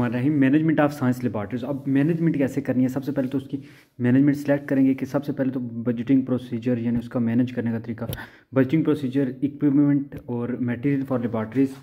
Rahim management of science laboratories अब management कैसे करनी है सबसे पहले तो उसकी मैनेजमेंट सेलेक्ट करेंगे कि सबसे पहले तो बजटिंग प्रोसीजर यानी उसका मैनेज करने का तरीका बजटिंग प्रोसीजर इक्विपमेंट और मटेरियल फॉर लेबार्ट्रीज़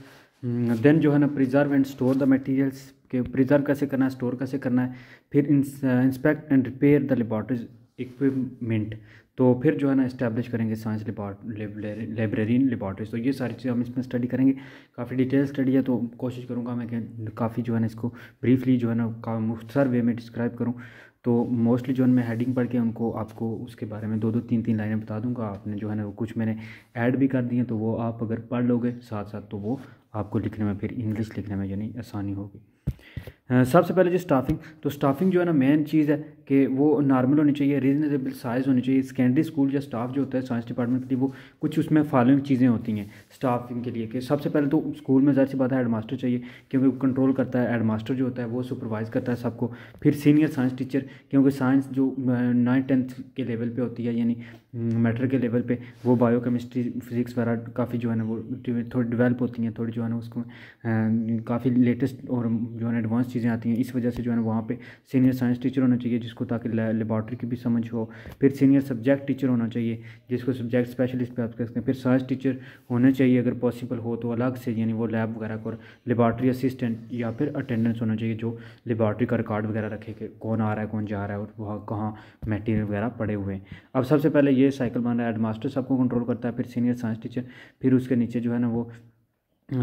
देन जो है ना preserve and store the materials के प्रिजर्व कैसे करना है स्टोर कैसे करना है फिर inspect and repair the laboratories equipment तो फिर जो है ना इस्टेब्लिश करेंगे साइंस लाइब्रेरी लेबॉर्ट्रीज तो ये सारी चीज़ें हम इसमें स्टडी करेंगे काफ़ी डिटेल स्टडी है तो कोशिश करूँगा मैं कि काफ़ी जो है ना इसको ब्रीफली जो है ना मुख्तर वे में डिस्क्राइब करूँ तो मोस्टली जो है मैं हेडिंग पढ़ के उनको आपको उसके बारे में दो दो तीन तीन लाइनें बता दूंगा आपने जो है ना वो कुछ मैंने ऐड भी कर दी हैं तो वो आप अगर पढ़ लोगे साथ साथ तो वो आपको लिखने में फिर इंग्लिश लिखने में यानी आसानी होगी सबसे पहले जो स्टाफिंग तो स्टाफिंग जो है ना मेन चीज़ है कि वो नॉर्मल होनी चाहिए रीजनेबल साइज़ होनी चाहिए सेकेंडरी स्कूल या स्टाफ जो होता है साइंस डिपार्टमेंट के लिए वो कुछ उसमें फॉलोइंग चीज़ें होती हैं स्टाफिंग के लिए कि सबसे पहले तो स्कूल में ज़्यादा सी बात है हेडमास्टर चाहिए क्योंकि वो कंट्रोल करता है हेडमास्टर जो होता है वो सुपरवाइज़ करता है सबको फिर सीनियर साइंस टीचर क्योंकि साइंस जो नाइन टेंथ के लेवल पर होती है यानी मैटर के लेवल पर वो बायो केमिस्ट्री फिजिक्स वगैरह काफ़ी जो है ना वो थोड़ी डिवेल्प होती हैं थोड़ी जो है ना उसको काफ़ी लेटेस्ट और जो है ना एडवांस चीज़ें आती हैं इस वजह से जो है ना वहाँ पर सीनियर साइंस टीचर होना चाहिए जिसको को ताकि लेबॉर्ट्री की भी समझ हो फिर सीनियर सब्जेक्ट टीचर होना चाहिए जिसको सब्जेक्ट स्पेशलिस्ट प्राप्त आप कह सकते हैं फिर साइंस टीचर होना चाहिए अगर पॉसिबल हो तो अलग से यानी वो लैब वगैरह को लेबॉर्ट्री असिस्टेंट या फिर अटेंडेंस होना चाहिए जो लेबॉर्ट्री का रिकॉर्ड वगैरह रखे कि कौन आ रहा है कौन जा रहा है और वहाँ कहाँ मटेरियल वगैरह पड़े हुए हैं अब सबसे पहले ये साइकिल बन रहा है हेडमास्टर सबको कंट्रोल करता है फिर सीनियर साइंस टीचर फिर उसके नीचे जो है ना वो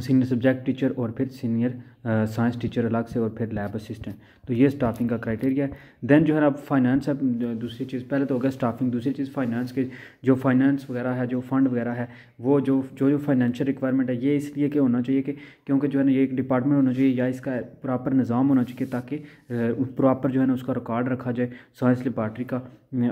सीनियर सब्जेक्ट टीचर और फिर सीनियर साइंस टीचर अलग से और फिर लैब असिस्टेंट तो ये स्टाफिंग का क्राइटेरिया है देन जो है अब फाइनेंस अब दूसरी चीज़ पहले तो हो गया स्टाफिंग दूसरी चीज़ फाइनेंस के जो फाइनेंस वगैरह है जो फंड वगैरह है वो जो जो जो फाइनेंशियल रिक्वायरमेंट है ये इसलिए कि होना चाहिए कि क्योंकि जो है ना ये एक डिपार्टमेंट होना चाहिए या इसका प्रॉपर निज़ाम होना चाहिए ताकि प्रॉपर जो है ना उसका रिकॉर्ड रखा जाए साइंस लेबार्ट्री का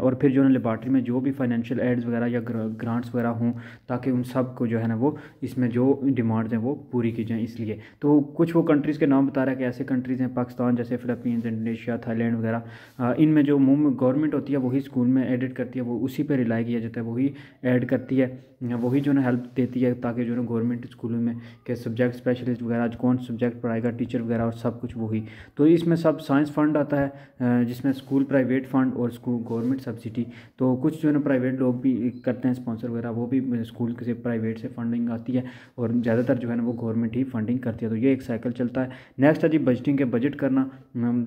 और फिर जो है ना लेबार्ट्री में जो भी फाइनेंशियल एड्स वगैरह या ग्रांट्स वगैरह हों ताकि उन सब को जो है ना वो इसमें जो डिमांड्स हैं वो पूरी की जाएँ इसलिए तो कुछ वो कंट्री कंट्रीज़ के नाम बता रहा है कि ऐसे कंट्रीज़ हैं पाकिस्तान जैसे फ़िलिपींस इंडोनेशिया थाईलैंड वगैरह इनमें जो मुम गवर्नमेंट होती है वही स्कूल में एडिट करती है वो उसी पर रिलाई किया जाता है वही ऐड करती है वही जो है हेल्प देती है ताकि जो है गवर्नमेंट स्कूलों में के सब्जेक्ट स्पेशलिस्ट वगैरह कौन सब्जेक्ट पढ़ाएगा टीचर वगैरह और सब कुछ वही तो इसमें सब साइंस फंड आता है जिसमें स्कूल प्राइवेट फंड और स्कूल गवर्नमेंट सब्सिडी तो कुछ जो है प्राइवेट लोग भी करते हैं स्पॉन्सर वगैरह वो भी स्कूल से प्राइवेट से फंडिंग आती है और ज़्यादातर जो है ना वो गवर्नमेंट ही फंडिंग करती है तो ये एक साइकिल चल चलता है नेक्स्ट है जी बजटिंग के बजट करना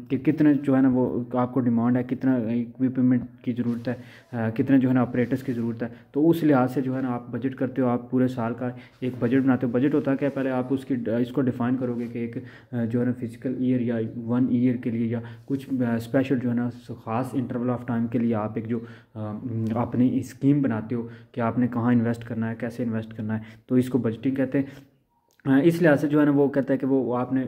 कि कितने जो है ना वो आपको डिमांड है कितना इक्विपमेंट की ज़रूरत है कितने जो है ना ऑपरेटर्स की ज़रूरत है तो उस लिहाज से जो है ना आप बजट करते हो आप पूरे साल का एक बजट बनाते हो बजट होता है क्या पहले आप उसकी इसको डिफाइन करोगे कि एक जो है ना फिजिकल ईयर या वन ईयर के लिए या कुछ स्पेशल जो है ना ख़ास इंटरवल ऑफ टाइम के लिए आप एक जो अपनी स्कीम बनाते हो कि आपने कहाँ इन्वेस्ट करना है कैसे इन्वेस्ट करना है तो इसको बजटिंग कहते हैं इस लिहाज से जो है ना वो कहता है कि वो आपने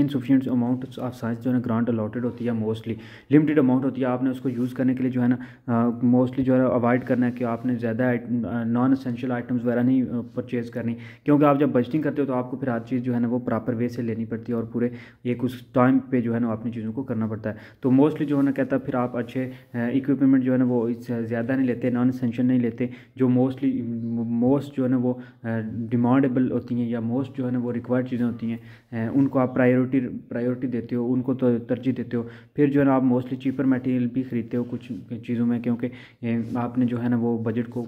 इनसफिशेंट अमाउंट ऑफ साइंस जो है ना ग्रांट अलॉटेड होती है मोस्टली लिमिटेड अमाउंट होती है आपने उसको यूज़ करने के लिए जो है ना मोस्टली जो है अवॉइड करना है कि आपने ज़्यादा नॉन असेंशियल आइटम्स वगैरह नहीं परचेज़ करनी क्योंकि आप जब बजटिंग करते हो तो आपको फिर हर चीज़ जो है ना वो प्रॉपर वे से लेनी पड़ती है और पूरे एक उस टाइम पर जो है ना अपनी चीज़ों को करना पड़ता है तो मोस्टली जो है ना कहता है फिर आप अच्छे इक्विपमेंट जो है ना वो ज़्यादा नहीं लेते नॉन असेंशियल नहीं लेते जो मोस्टली मोस्ट जो है ना वो डिमांडेबल होती हैं या मोस्ट जो है ना वो रिक्वायर्ड चीज़ें होती हैं उनको आप प्रायोरिटी प्रायोरिटी देते हो उनको तो तरजीह देते हो फिर जो है ना आप मोस्टली चीपर मटेरियल भी ख़रीदते हो कुछ चीज़ों में क्योंकि आपने जो है ना वो बजट को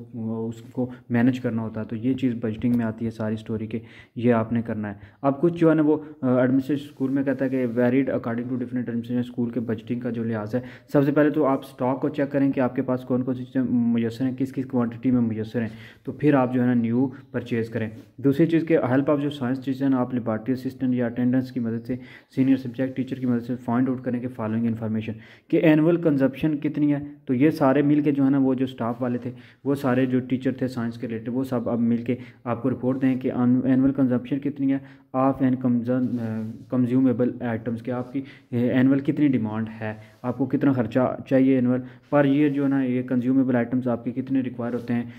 उसको मैनेज करना होता है तो ये चीज़ बजटिंग में आती है सारी स्टोरी के ये आपने करना है अब कुछ जो है ना वो एडमिनिस्ट्रेशन स्कूल में कहता है कि varied according to different administration school के बजटिंग का जो लिहाज है सबसे पहले तो आप स्टॉक को चेक करें कि आपके पास कौन कौन सी चीज़ें मुयसर हैं किस किस क्वान्टिटी में मुयसर हैं तो फिर आप जो है ना न्यू परचेज़ करें दूसरी चीज़ के हेल्प आप जो साइंस टीचर आप लिबार्टी असिस्टेंट या अटेंडेंस की मदद से सीनियर सब्जेक्ट टीचर की मदद से फाइंड आउट करेंगे फॉलोइंग इन्फॉर्मेशन कि एनुअल कंजप्शन कितनी है तो ये सारे मिल जो है ना वो जो स्टाफ वाले थे वो सारे जो टीचर थे साइंस के रिलेटेड वो सब अब मिल के आपको रिपोर्ट दें कि एनुअल कंजप्शन कितनी है ऑफ एंड कंज्यूमेबल आइटम्स के आपकी एनअल कितनी डिमांड है आपको कितना खर्चा चाहिए एनअल पर ईयर जो है ना ये कंज्यूमेबल आइटम्स आपके कितने रिक्वायर होते हैं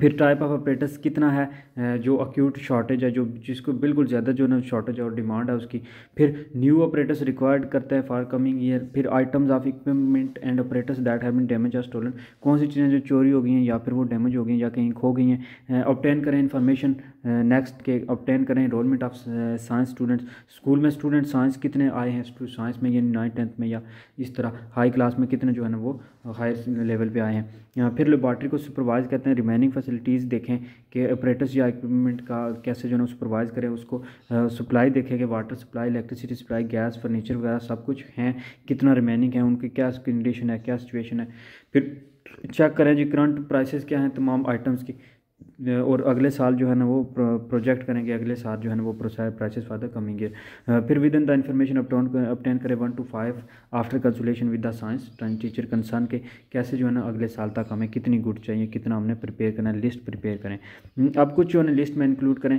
फिर टाइप ऑफ ऑपरेटर्स कितना है जो अक्यूट शॉर्टेज है जो जिसको बिल्कुल ज़्यादा जो ना शॉर्टेज और डिमांड है उसकी फिर न्यू ऑपरेटर्स रिक्वायर्ड करते हैं फॉर कमिंग ईयर फिर items of equipment and operators that have been damage or stolen कौन सी चीज़ें जो चोरी हो गई हैं या फिर वो डैमेज हो गई हैं या कहीं खो गई हैं ऑप्टेन करें इन्फॉर्मेशन नेक्स्ट के ऑप्टेन करें enrolment of science students school में स्टूडेंट साइंस कितने आए हैं साइंस में या नाइन टेंथ में या इस तरह हाई क्लास में कितने जो है ना वो हायर लेवल पे आए हैं यहाँ फिर लेबॉर्ट्री को सुपरवाइज करते हैं रिमेनिंग फैसिलिटीज़ देखें कि ऑपरेटर्स या इक्विपमेंट का कैसे जो है ना सुपरवाइज करें उसको सप्लाई देखें कि water supply electricity supply gas furniture वगैरह सब कुछ हैं कितना रिमेनिंग है उनकी क्या कंडीशन है क्या सिचुएशन है फिर चेक करें जी करंट प्राइसेस क्या हैं तमाम आइटम्स की और अगले साल जो है ना वो प्रोजेक्ट करेंगे अगले साल जो है ना वो प्राइसेस फादर कमिंग है फिर with in the information upturn obtain करें one two five after consultation with the science teacher concern के कैसे जो है ना अगले साल तक हमें कितनी गुड चाहिए कितना हमने प्रिपेयर करना है लिस्ट प्रिपेयर करें अब कुछ जो है ना लिस्ट में इंक्लूड करें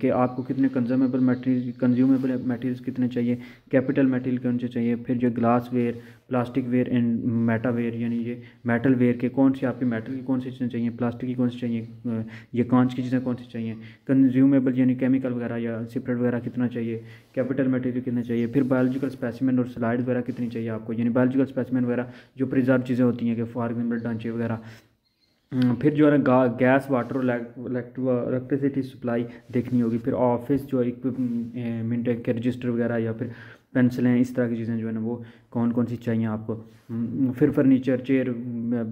कि आपको कितने कंज्यूमेबल मटीरियल कंज्यूमेबल मटेरियल्स कितने चाहिए कैपिटल मटेरियल कौन से चाहिए फिर जो glass ware plastic ware and metal ware यानी ये मेटल वेयर के कौन सी आपके मेटल की कौन सी चीज़ें चाहिए प्लास्टिक की कौन सी चाहिए ये कांच की चीज़ें कौन सी चाहिए कंज्यूमेबल यानी केमिकल वगैरह या सिपरेट वगैरह कितना चाहिए कैपिटल मटेरियल कितना चाहिए फिर बायोलॉजिकल स्पेसिमेंट और स्लाइड वगैरह कितनी चाहिए आपको यानी बायोलॉजिकल स्पेसिमेंट वगैरह जो प्रिजर्व चीज़ें होती हैं कि फॉर एग्जाम्पल डांचे वगैरह फिर जो है गैस वाटर इलेक्ट्रिसिटी सप्लाई देखनी होगी फिर ऑफिस जो इक्विपमेंट के रजिस्टर वगैरह या फिर पेंसिलें इस तरह की चीज़ें जो है ना वो कौन कौन सी चाहिए आपको हम्म, फिर फर्नीचर चेयर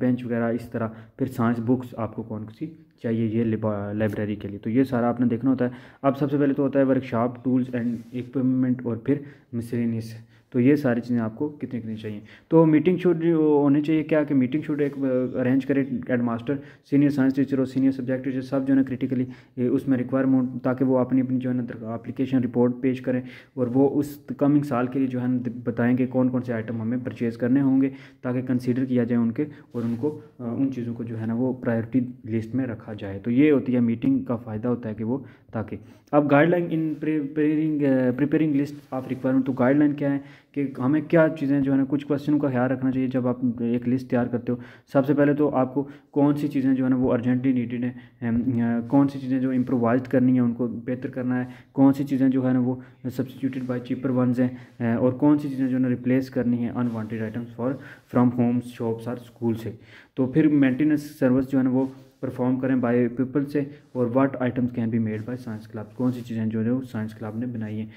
बेंच वगैरह इस तरह फिर साइंस बुक्स आपको कौन सी चाहिए ये लाइब्रेरी के लिए तो ये सारा आपने देखना होता है अब सबसे पहले तो होता है वर्कशॉप टूल्स एंड इक्विपमेंट और फिर मिसलिनियस तो ये सारी चीज़ें आपको कितनी कितनी चाहिए तो मीटिंग शुड होनी चाहिए क्या कि मीटिंग शुड एक अरेंज करें head master senior science teacher और सीनियर सब्जेक्ट टीचर सब जो है क्रिटिकली उसमें रिक्वायरमेंट ताकि वो अपनी अपनी जो है ना अप्लीकेशन रिपोर्ट पेश करें और वो उस कमिंग साल के लिए जो है ना बताएँ कि कौन कौन से आइटम हमें परचेज़ करने होंगे ताकि कंसिडर किया जाए उनके और उनको उन चीज़ों को जो है ना वो प्रायोरिटी लिस्ट में रखा जाए तो ये होती है मीटिंग का फ़ायदा होता है कि वो ताकि अब guideline in preparing preparing list of requirement तो गाइडलाइन क्या है कि हमें क्या चीज़ें जो है ना कुछ क्वेश्चन का ख्याल रखना चाहिए जब आप एक लिस्ट तैयार करते हो सबसे पहले तो आपको कौन सी चीज़ें जो है ना वो अर्जेंटली नीडेड हैं कौन सी चीज़ें जो इम्प्रोवाइज करनी है उनको बेहतर करना है कौन सी चीज़ें जो है ना वो सब्सटीट्यूटेड बाई चीपर वनस हैं और कौन सी चीज़ें जो है ना रिप्लेस करनी है unwanted items for from homes shops और स्कूल से तो फिर मेंटेनेंस सर्विस जो है ना वो परफॉर्म करें बाय पीपल से और what items can be made by science club कौन सी चीज़ें जो है वो साइंस क्लब ने बनाई हैं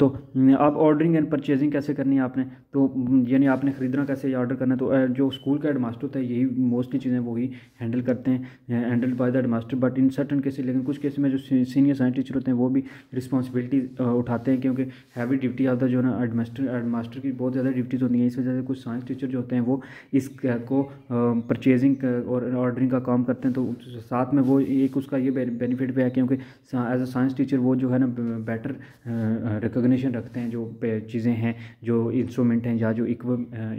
तो आप ऑर्डरिंग एंड परचेजिंग कैसे करनी है आपने तो हम्म, यानी आपने ख़रीदना कैसे या ऑर्डर करना तो जो स्कूल का हेडमास्टर होता है यही मोस्टली चीज़ें वही हैंडल करते हैं handle by the headmaster but in certain cases लेकिन कुछ केसेस में जो सीनियर साइंस टीचर होते हैं वो भी रिस्पॉन्सिबिलिटी उठाते हैं क्योंकि हैवी ड्यूटी आता जो ना हेडमास्टर हेडमास्टर की बहुत ज़्यादा ड्यूटीज़ होती हैं इस वजह से कुछ साइंस टीचर जो होते हैं वो इस को परचेजिंग और ऑर्डरिंग का काम करते हैं तो साथ में वो एक उसका ये बेनिफिट भी है क्योंकि एज अ साइंस टीचर वो जो है ना बेटर रिकोगनीशन रखते हैं जो चीज़ें हैं जो इंस्ट्रूमेंट इक्विपमेंट हैं या जो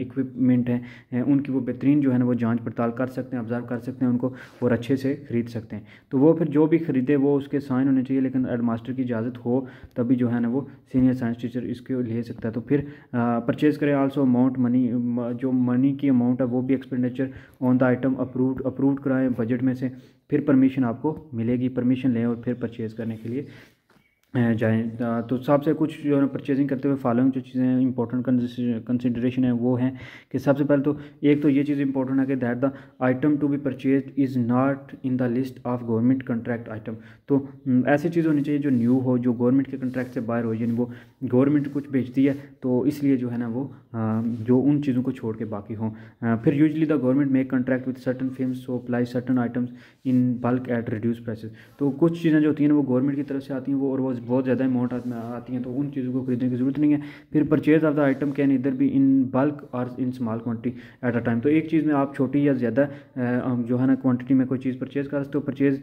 इक्विपमेंट हैं उनकी वो बेहतरीन जो है ना वो जांच पड़ताल कर सकते हैं ऑब्जर्व कर सकते हैं उनको और अच्छे से ख़रीद सकते हैं तो वो फिर जो भी ख़रीदे वो उसके साइन होने चाहिए लेकिन मास्टर की इजाज़त हो तभी जो है ना वो सीनियर साइंस टीचर इसको ले सकता है तो फिर परचेज़ करें आल्सो अमाउंट मनी जो मनी की अमाउंट है वो भी expenditure on the item approve approve कराएं बजट में से फिर परमिशन आपको मिलेगी परमिशन लें और फिर परचेज़ करने के लिए जाए तो सबसे कुछ जो है परचेजिंग करते हुए फॉलोइंग जो चीज़ें हैं इंपॉर्टेंट कंसिडरेशन है वो हैं कि सबसे पहले तो एक तो ये चीज़ इंपॉर्टेंट है कि that the item to be purchase is not in the list of government contract item तो ऐसी चीज़ होनी चाहिए जो न्यू हो जो गवर्नमेंट के कंट्रैक्ट से बाहर हो यानी वो गवर्नमेंट कुछ बेचती है तो इसलिए जो है ना वो जो उन चीज़ों को छोड़ के बाकी हों फिर usually the government make contract with certain firms so apply certain items in bulk at reduce price तो कुछ चीज़ें जो होती हैं वो गवर्नमेंट की तरफ से आती हैं वो और वो बहुत ज़्यादा अमाउंट में आती हैं तो उन चीज़ों को खरीदने की ज़रूरत नहीं है फिर purchase of the item can either be in bulk और in small quantity at a time तो एक चीज़ में आप छोटी या ज़्यादा जो है ना क्वान्टिटी में कोई चीज़ परचेज़ कर सकते हो परचेज़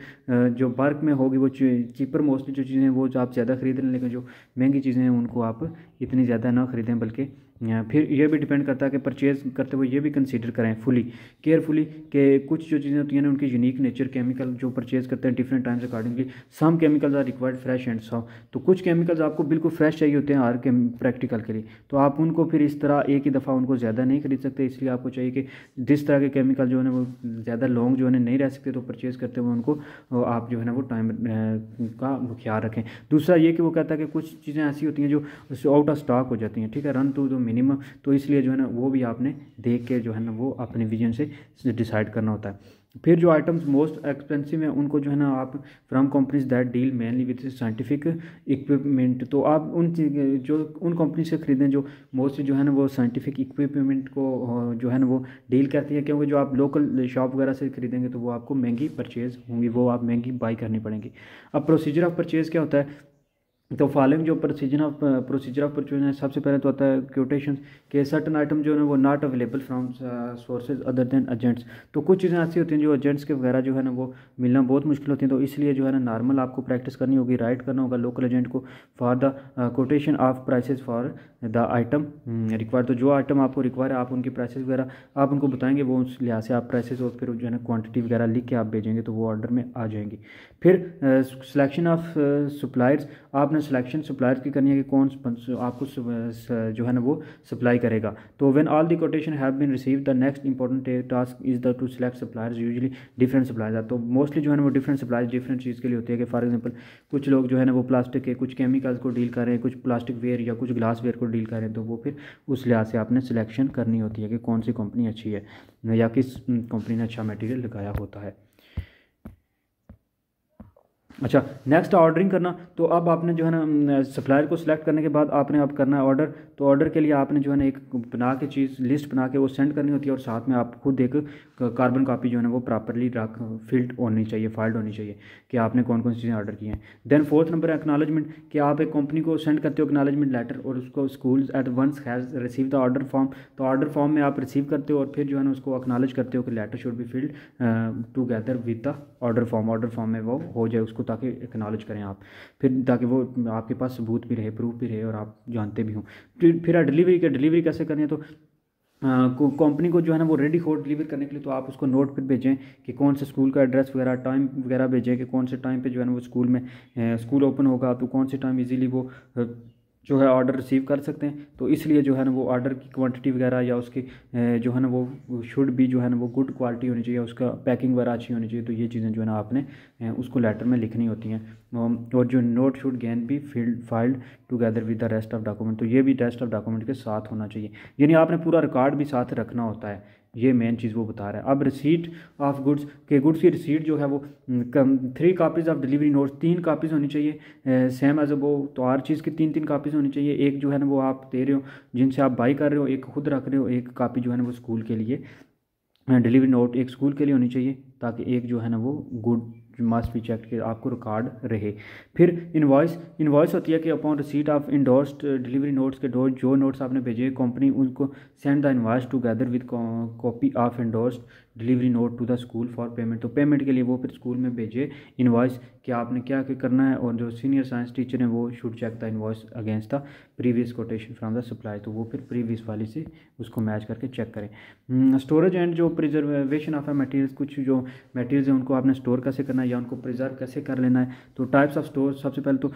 जो बल्क में होगी वो चीपर मोस्टली जो चीज़ें हैं वो आप ज़्यादा खरीद लें लेकिन जो महंगी चीज़ें हैं उनको आप इतनी ज़्यादा ना खरीदें बल्कि फिर यह भी डिपेंड करता है कि परचेज़ करते हुए ये भी कंसीडर करें फुली केयरफुली कि कुछ जो चीज़ें होती हैं ना उनकी यूनिक नेचर केमिकल जो परचेज़ करते हैं different times accordingly some chemicals are required fresh and so तो कुछ केमिकल्स आपको बिल्कुल फ्रेश चाहिए होते हैं हर के प्रैक्टिकल के लिए तो आप उनको फिर इस तरह एक ही दफ़ा उनको ज़्यादा नहीं खरीद सकते इसलिए आपको चाहिए कि जिस तरह के केमिकल जो है ना वो ज़्यादा लॉन्ग जो है ना नहीं रह सकते तो परचेज़ करते हुए उनको आप जो है ना वो टाइम का ख्याल रखें दूसरा ये कि वो कहता है कि कुछ चीज़ें ऐसी होती हैं जो आउट ऑफ स्टॉक हो जाती हैं ठीक है रन टू दो मिनिमम तो इसलिए जो है ना वो भी आपने देख के जो है ना वो अपने विजन से डिसाइड करना होता है फिर जो आइटम्स मोस्ट एक्सपेंसिव हैं उनको जो है ना आप from companies that deal mainly with scientific equipment तो आप उन जो उन कंपनी से खरीदें जो मोस्टली जो है ना वो साइंटिफिक इक्विपमेंट को जो है ना वो डील करती है क्योंकि जो आप लोकल शॉप वगैरह से खरीदेंगे तो वो आपको महंगी परचेज़ होंगी वो आप महंगी बाई करनी पड़ेंगी अब प्रोसीजर ऑफ परचेज़ क्या होता है तो फॉलोइंग जो procedure of procedure of purchase है सबसे पहले तो आता है क्योटेशन के सर्टन आइटम जो है वो not available from sources other than agents तो कुछ चीज़ें ऐसी होती हैं जो एजेंट्स के वगैरह जो है ना वो मिलना बहुत मुश्किल होती है तो इसलिए जो है ना नॉर्मल आपको प्रैक्टिस करनी होगी राइट करना होगा लोकल एजेंट को for the quotation of prices for the item require तो जो आइटम आपको रिक्वायर है आप उनकी प्राइसेज वगैरह आप उनको बताएंगे वो उस लिहाज से आप प्राइसेज और फिर जो है ना क्वान्टिटी वगैरह लिख के आप भेजेंगे तो वो ऑर्डर में आ जाएंगी फिर सिलेक्शन ऑफ सप्लायर्स आपने उन्होंने सिलेक्शन सप्लायर की करनी है कि कौन आपको जो है ना वो सप्लाई करेगा तो when all the quotation have been receive the next important task is the to select suppliers usually different suppliers तो मोस्टली जो है ना वो डिफरेंट सप्लायर्स डिफरेंट चीज़ के लिए होती है कि फॉर एग्जाम्पल कुछ लोग जो है ना वो प्लास्टिक के कुछ केमिकल्स को डील कर रहे हैं कुछ प्लास्टिक वेयर या कुछ ग्लास वेयर को डील कर रहे हैं तो वो फिर उस लिहाज से आपने सिलेक्शन करनी होती है कि कौन सी कंपनी अच्छी है या किस कंपनी हम्म, ने अच्छा मटेरियल लगाया होता है अच्छा नेक्स्ट ऑर्डरिंग करना तो अब आपने जो है ना सप्लायर को सिलेक्ट करने के बाद आपने अब करना है ऑर्डर तो ऑर्डर के लिए आपने जो है ना एक बना के चीज़ लिस्ट बना के वो सेंड करनी होती है और साथ में आप खुद एक कार्बन कापी जो है ना वो प्रॉपरली रख फिल्ड होनी चाहिए फाइल्ड होनी चाहिए कि आपने कौन कौन सी चीज़ें ऑर्डर की हैं देन फोर्थ नंबर एक्नॉलेजमेंट कि आप एक कंपनी को सेंड करते हो एक्नॉलेजमेंट लेटर और उसको school at once has receive the order form तो ऑर्डर फॉर्म में आप रिसीव करते हो और फिर जो है ना उसको एक्नॉलेज करते हो कि letter should be filled together with the order form order form में वो हो जाए उसको उसको ताकि एक्नॉलेज करें आप फिर ताकि वो आपके पास सबूत भी रहे प्रूफ भी रहे और आप जानते भी हों फिर आप डिलीवरी के डिलीवरी कैसे करें तो कंपनी को जो है ना वो रेडी होट डिलीवर करने के लिए तो आप उसको नोट पर भेजें कि कौन से स्कूल का एड्रेस वगैरह टाइम वगैरह भेजें कि कौन से टाइम पे जो है ना वो स्कूल में स्कूल ओपन होगा तो कौन से टाइम इजीली वो जो है ऑर्डर रिसीव कर सकते हैं तो इसलिए जो है ना वो ऑर्डर की क्वांटिटी वगैरह या उसके जो है ना वो शुड भी जो है ना वो गुड क्वालिटी होनी चाहिए उसका पैकिंग वगैरह अच्छी होनी चाहिए तो ये चीज़ें जो है ना आपने उसको लेटर में लिखनी होती हैं और जो note should gain be field filed together with the rest of document तो ये भी रेस्ट ऑफ डॉक्यूमेंट के साथ होना चाहिए यानी आपने पूरा रिकॉर्ड भी साथ रखना होता है ये मेन चीज़ वो बता रहा है अब रिसीट ऑफ गुड्स के गुड्स की रिसीट जो है वो come three copies of delivery notes तीन कापीज़ होनी चाहिए सेम एज वो तो हर चीज़ की तीन तीन कापीज़ होनी चाहिए एक जो है ना वो आप दे रहे हो जिनसे आप बाई कर रहे हो एक खुद रख रहे हो एक कापी जो है ना वो स्कूल के लिए डिलीवरी नोट एक स्कूल के लिए होनी चाहिए ताकि एक जो है ना वो गुड मस्ट भी चेक कि आपको रिकॉर्ड रहे फिर इन्वॉइस इन्वॉइस होती है कि upon receipt of endorsed delivery notes के डोर जो नोट्स आपने भेजे कंपनी उनको send the invoice together with copy of endorsed delivery note to the school for payment तो पेमेंट के लिए वो फिर स्कूल में भेजे इन्वॉइस कि आपने क्या क्या करना है और जो सीनियर साइंस टीचर हैं वो should check the invoice against the previous quotation from the supply तो वो फिर प्रीवियस वाली से उसको मैच करके चेक करें स्टोरेज हम्म, एंड जो प्रिजर्वेशन ऑफ अ मटेरियल्स कुछ जो मटीरियल हैं उनको आपने स्टोर कैसे करना है या उनको प्रिजर्व कैसे कर लेना है तो टाइप्स ऑफ स्टोर सबसे पहले तो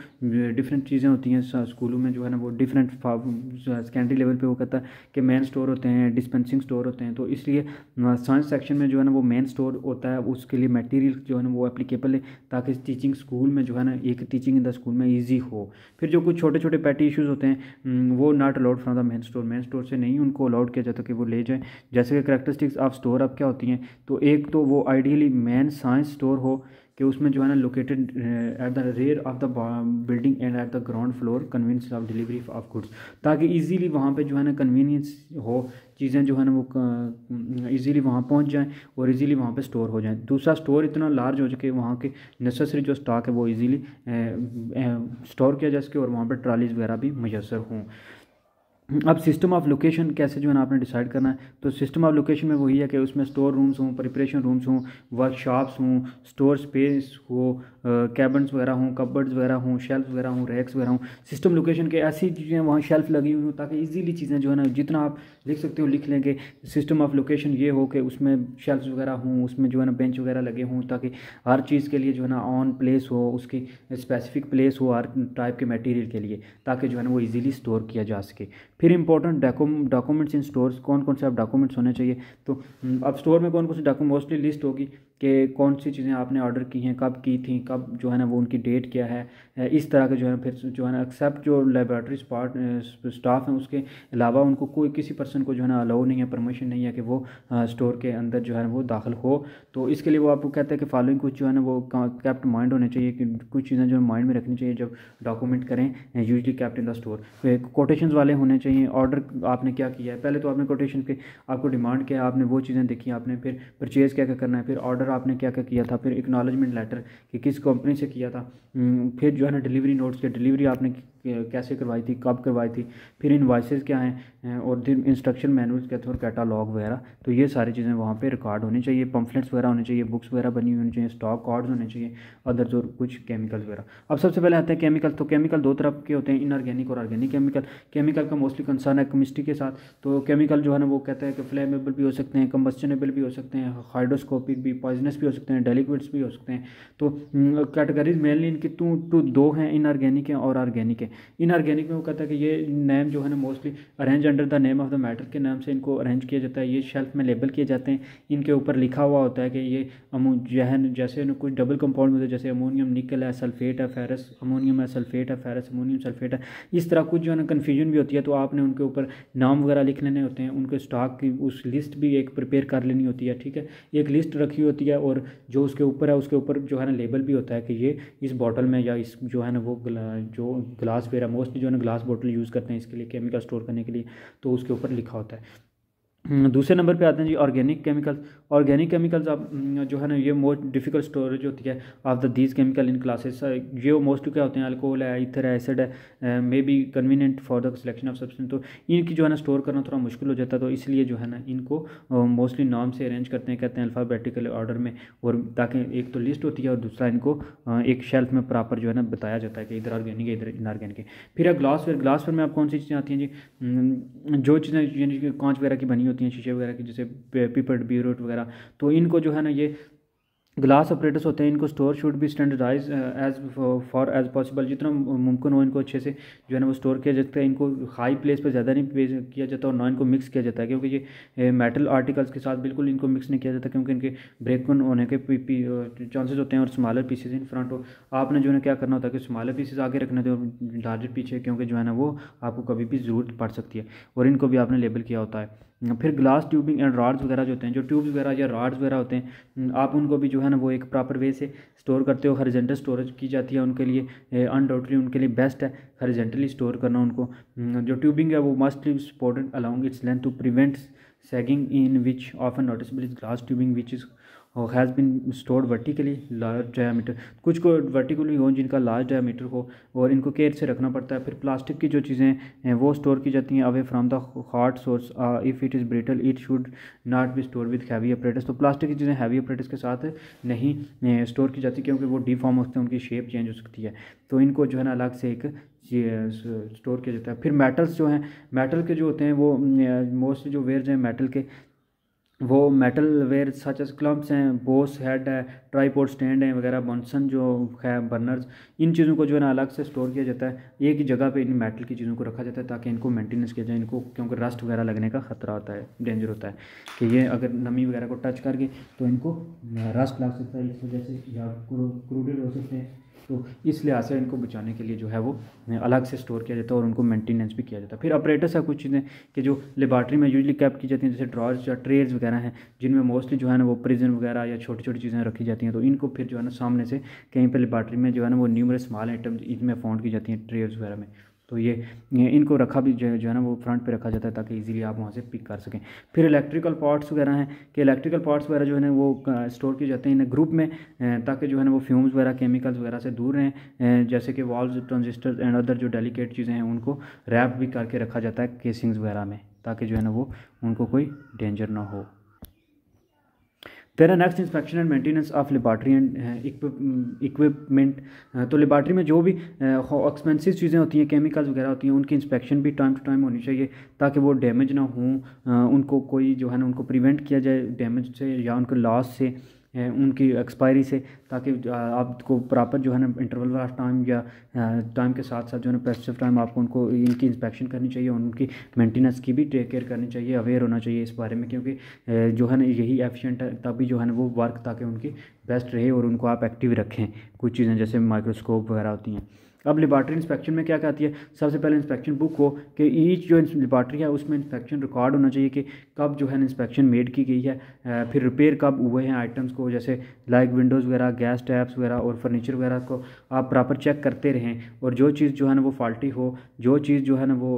डिफरेंट चीज़ें होती हैं स्कूलों में जो है ना वो डिफरेंट सेकेंडरी लेवल पर वो कहता है कि मेन स्टोर होते हैं डिस्पेंसिंग स्टोर होते हैं तो इसलिए साइंस सेक्शन में जो है ना वो मेन स्टोर होता है उसके लिए मटेरियल जो है ना वो एप्लीकेबल है ताकि टीचिंग स्कूल में जो है ना एक टीचिंग इन द स्कूल में ईजी हो फिर जो कुछ छोटे छोटे पैटी इशूज़ होते हैं हम्म, वो not allowed from the main store main store से नहीं उनको अलाउड किया जाता कि वो ले जाएँ जैसे कि करेक्टरिस्टिक्स ऑफ स्टोर अब क्या होती हैं तो एक तो वो आइडियली मेन साइंस स्टोर हो कि उसमें जो है ना located at the rear of the building and at the ground floor convenience of delivery of goods ताकि ईजीली वहाँ पे जो है ना कन्वीनियंस हो चीज़ें जो है ना वो ईजीली वहाँ पहुँच जाएँ और ईजीली वहाँ पे स्टोर हो जाएँ दूसरा स्टोर इतना लार्ज हो चुके वहाँ के नेसेसरी जो स्टॉक है वो ईज़ीली स्टोर uh, uh, किया जा सके और वहाँ पर ट्रॉलीज़ वगैरह भी मैसर हों अब सिस्टम ऑफ लोकेशन कैसे जो है ना आपने डिसाइड करना है तो सिस्टम ऑफ लोकेशन में वही है कि उसमें स्टोर रूम्स हों प्रिपरेशन रूम्स हों वर्कशॉप्स हों स्टोर स्पेस हो कैबिनेट्स वगैरह हों कबर्ड्स वगैरह हों शेल्फ वगैरह हों रैक्स वगैरह हों सिस्टम लोकेशन के ऐसी चीज़ें वहाँ शेल्फ लगी हुई हों ताकि ईजिली चीज़ें जो है ना जितना आप लिख सकते हो लिख लेंगे सिस्टम ऑफ लोकेशन ये हो कि उसमें शेल्फ वगैरह हों उसमें जो है ना बेंच वगैरह लगे हों ताकि हर चीज़ के लिए जो है ना ऑन प्लेस हो उसकी स्पेसिफिक प्लेस हो हर टाइप के मटेरियल के लिए ताकि जो है ना वो ईजिली स्टोर किया जा सके फिर इंपॉर्टेंट डॉक्यूमेंट्स इन स्टोर्स कौन कौन से आप डॉक्यूमेंट्स होने चाहिए तो हम्म, अब स्टोर में कौन कौन से डॉक्यूमेंट मोस्टली लिस्ट होगी कि कौन सी चीज़ें आपने ऑर्डर की हैं कब की थी कब जो है ना वो उनकी डेट क्या है इस तरह के जो है फिर जो है ना एक्सेप्ट जो लेबॉरेटरी पार्ट स्टाफ हैं उसके अलावा उनको कोई किसी पर्सन को जो है ना अलाउ नहीं है परमिशन नहीं है कि वो स्टोर के अंदर जो है ना वो दाखिल हो तो इसके लिए वो आपको कहते हैं कि फॉलोइंग कुछ जो है ना वो कैप्ट माइंड होने चाहिए कि कुछ चीज़ें जो है माइंड में रखनी चाहिए जब डॉक्यूमेंट करें usually kept in the store quotation वाले होने चाहिए ऑर्डर आपने क्या किया है पहले तो आपने कोटेशन के आपको डिमांड किया आपने वो चीज़ें देखी आपने फिर परचेज़ क्या क्या करना है फिर ऑर्डर ऑर्डर आपने क्या क्या किया था फिर एक्नॉलेजमेंट लेटर कि किस कंपनी से किया था हम्म, फिर जो है ना डिलीवरी नोट्स के डिलीवरी आपने कैसे करवाई थी कब करवाई थी फिर इन वॉइस क्या हैं और फिर इंस्ट्रक्शन मैनुअल क्या थे और कैटालॉग वगैरह तो ये सारी चीज़ें वहाँ पे रिकॉर्ड होनी चाहिए पम्फलेट्स वगैरह होने चाहिए बुक्स वगैरह बनी हुई होनी चाहिए स्टॉक कार्ड्स होने चाहिए अदर जो कुछ केमिकल्स वगैरह अब सबसे पहले आते हैं केमिकल तो केमिकल दो तरफ के होते हैं इनऑर्गेनिक और ऑर्गेनिक केमिकल केमिकल का मोस्टली कंसर्न है केमिस्ट्री के साथ तो केमिकल जो है ना वो कहते हैं कि फ्लेमेबल भी हो सकते हैं कम्बस्टनेबल भी हो सकते हैं हाइड्रोस्कोपिक भी पॉइजनस भी हो सकते हैं डेलिक्विड्स भी हो सकते हैं तो कैटेगरीज मेनली इनकी टू टू दो हैं इनऑर्गेनिक हैं और ऑर्गेनिक हैं इनऑर्गेनिक में वो कहता है कि ये नेम जो है ना mostly arrange under the name of the matter के नाम से इनको अरेंज किया जाता है ये शेल्फ में लेबल किए जाते हैं इनके ऊपर लिखा हुआ होता है कि ये अमो जहन जैसे कुछ डबल कंपाउंड होते है जैसे अमोनियम निकल है सल्फेट है फेरस अमोनियम है सल्फेट है फेरस अमोनियम सल्फेट है इस तरह कुछ जो है ना कन्फ्यूजन भी होती है तो आपने उनके ऊपर नाम वगैरह लिख लेने होते हैं उनके स्टॉक की उस लिस्ट भी एक प्रिपेयर कर लेनी होती है ठीक है एक लिस्ट रखी होती है और जो उसके ऊपर है उसके ऊपर जो है ना लेबल भी होता है कि ये इस बॉटल में या इस जो है ना वो जो ग्लास ग्लासवेयर मोस्टली जो है ना ग्लास बोटल यूज़ करते हैं इसके लिए केमिकल स्टोर करने के लिए तो उसके ऊपर लिखा होता है हम्म, दूसरे नंबर पे आते हैं जी ऑर्गेनिक केमिकल्स ऑर्गेनिक केमिकल्स आप जो है ना ये मोस्ट डिफिकल्ट स्टोरेज होती है of the these chemical in classes ये मोस्ट क्या होते हैं अल्कोहल है इथर है एसिड है may be convenient for the selection of substance तो इनकी जो है ना स्टोर करना थोड़ा मुश्किल हो जाता है तो इसलिए जो है ना इनको मोस्टली uh, नॉम से अरेंज करते हैं कहते हैं अल्फ़ाबेटिकल ऑर्डर में और ताकि एक तो लिस्ट होती है और दूसरा इनको uh, एक शेल्फ में प्रॉपर जो है ना बताया जाता है कि इधर ऑर्गेनिक है इधर इनऑर्गेनिक है फिर ग्लासवेयर ग्लासवेयर में आप कौन सी चीज़ें आती हैं जी जो चीज़ें कांच वगैरह की बनी होती हैं शीशे वगैरह की जैसे पीपर ब्यूरोट वगैरह वगैरह तो इनको जो है ना ये ग्लास ऑपरेटर्स होते हैं इनको store should be standardise as far as possible जितना मुमकिन हो इनको अच्छे से जो है ना वो स्टोर किया जाता है इनको हाई प्लेस पर ज़्यादा नहीं पेज किया जाता और ना इनको मिक्स किया जाता है क्योंकि ये मेटल आर्टिकल्स के साथ बिल्कुल इनको मिक्स नहीं किया जाता क्योंकि इनके ब्रेकन होने के चांसेज uh, होते हैं और स्मॉलर पीसेज इन फ्रंट हो आपने जो है क्या करना होता है कि स्मॉलर पीसेज आगे रखने दो लार्जर पीछे क्योंकि जो है ना वो आपको कभी भी ज़रूरत पड़ सकती है और इनको भी आपने लेबल किया होता है फिर ग्लास ट्यूबिंग एंड राड्स वगैरह जो होते हैं जो ट्यूब्स वगैरह या राड्स वगैरह होते हैं आप उनको भी जो है ना वो एक प्रॉपर वे से स्टोर करते हो हरिजेंटल स्टोरेज की जाती है उनके लिए अनडाउटली उनके लिए बेस्ट है हरिजेंटली स्टोर करना उनको हम्म, जो ट्यूबिंग है वो mostly supported along its length to prevent sagging in which of an noticeable is glass tubing which is और has been stored vertically large diameter कुछ को वर्टिकली हो जिनका लार्ज डायामीटर हो और इनको केयर से रखना पड़ता है फिर प्लास्टिक की जो चीज़ें हैं वो स्टोर की जाती हैं away from the heat source if it is brittle it should not be store with heavy operators तो प्लास्टिक की चीज़ें हैवी ऑपरेटर्स के साथ नहीं स्टोर की जाती क्योंकि वो डिफॉर्म होते हैं उनकी शेप चेंज हो सकती है तो इनको जो है ना अलग से एक ये स्टोर किया जाता है फिर मेटल्स जो हैं मेटल के जो होते हैं वो मोस्टली जो वेयर्स हैं मेटल के वो metal ware such as clamps हैं बोस हेड है ट्राईपोर्ट स्टैंड है वगैरह बॉन्सन जो है बर्नर्स इन चीज़ों को जो है ना अलग से स्टोर किया जाता है एक ही जगह पे इन मेटल की चीज़ों को रखा जाता है ताकि इनको मेंटेनेंस किया जाए इनको क्योंकि रस्ट वगैरह लगने का ख़तरा होता है डेंजर होता है कि ये अगर नमी वगैरह को टच करके तो इनको रस्ट लग सकता है इस वजह से या क्रूडेड हो सकते हैं तो इस लिहाज से इनको बचाने के लिए जो है वो अलग से स्टोर किया जाता है और उनको मेंटेनेंस भी किया जाता है फिर अपरेटर्स है कुछ चीज़ें कि जो लेबार्ट्री में यूजली कैप की जाती हैं जैसे ड्रॉज या ट्रेज वगैरह हैं जिनमें मोस्टली जो है ना वो प्रिजन वगैरह या छोटी छोटी चीज़ें रखी जाती हैं तो इनको फिर जो है ना सामने से कहीं पर लेबार्ट्री में जो है ना वो न्यूमरस स्माल आइटम इनमें फाउंड की जाती हैं ट्रेज वगैरह में तो ये इनको रखा भी जो है जो है ना वो फ्रंट पे रखा जाता है ताकि इजीली आप वहाँ से पिक कर सकें फिर इलेक्ट्रिकल पार्ट्स वगैरह हैं कि इलेक्ट्रिकल पार्ट्स वगैरह जो है ना वो स्टोर किए जाते हैं इन ग्रुप में ताकि जो है ना वो फ्यूम्स वगैरह केमिकल्स वगैरह से दूर रहें जैसे कि वॉल्व ट्रांजिस्टर एंड अदर जो डेलीकेट चीज़ें हैं उनको रैप भी करके रखा जाता है केसिंग्स वगैरह में ताकि जो है ना वो उनको कोई डेंजर ना हो फिर है next inspection and maintenance of laboratory and equipment तो लेबार्ट्री में जो भी एक्सपेंसिव uh, चीज़ें होती हैं केमिकल्स वगैरह होती हैं उनकी इंस्पेक्शन भी टाइम टू टाइम होनी चाहिए ताकि वो डैमेज ना हों uh, उनको कोई जो है ना उनको प्रिवेंट किया जाए डैमेज से या उनको लॉस से उनकी एक्सपायरी से ताकि आपको प्रॉपर जो है ना इंटरवल वाला टाइम या टाइम के साथ साथ जो है ना टाइम आपको उनको इनकी इंस्पेक्शन करनी चाहिए और उनकी मेंटेनेंस की भी टेक केयर करनी चाहिए अवेयर होना चाहिए इस बारे में क्योंकि जो है ना यही एफिशिएंट तभी जो है ना वो वर्क ताकि उनकी बेस्ट रहे और उनको आप एक्टिव रखें कुछ चीज़ें जैसे माइक्रोस्कोप वगैरह होती हैं अब लेबार्ट्री इंस्पेक्शन में क्या कहती है सबसे पहले इंस्पेक्शन बुक हो कि ईच जो लेबार्ट्री है उसमें इंस्पेक्शन रिकॉर्ड होना चाहिए कि कब जो है इंस्पेक्शन मेड की गई है फिर रिपेयर कब हुए हैं आइटम्स को जैसे लाइक विंडोज़ वगैरह गैस टैप्स वगैरह और फर्नीचर वगैरह को आप प्रॉपर चेक करते रहें और जो चीज़ जो है ना वो फॉल्टी हो जो चीज़ जो है ना वो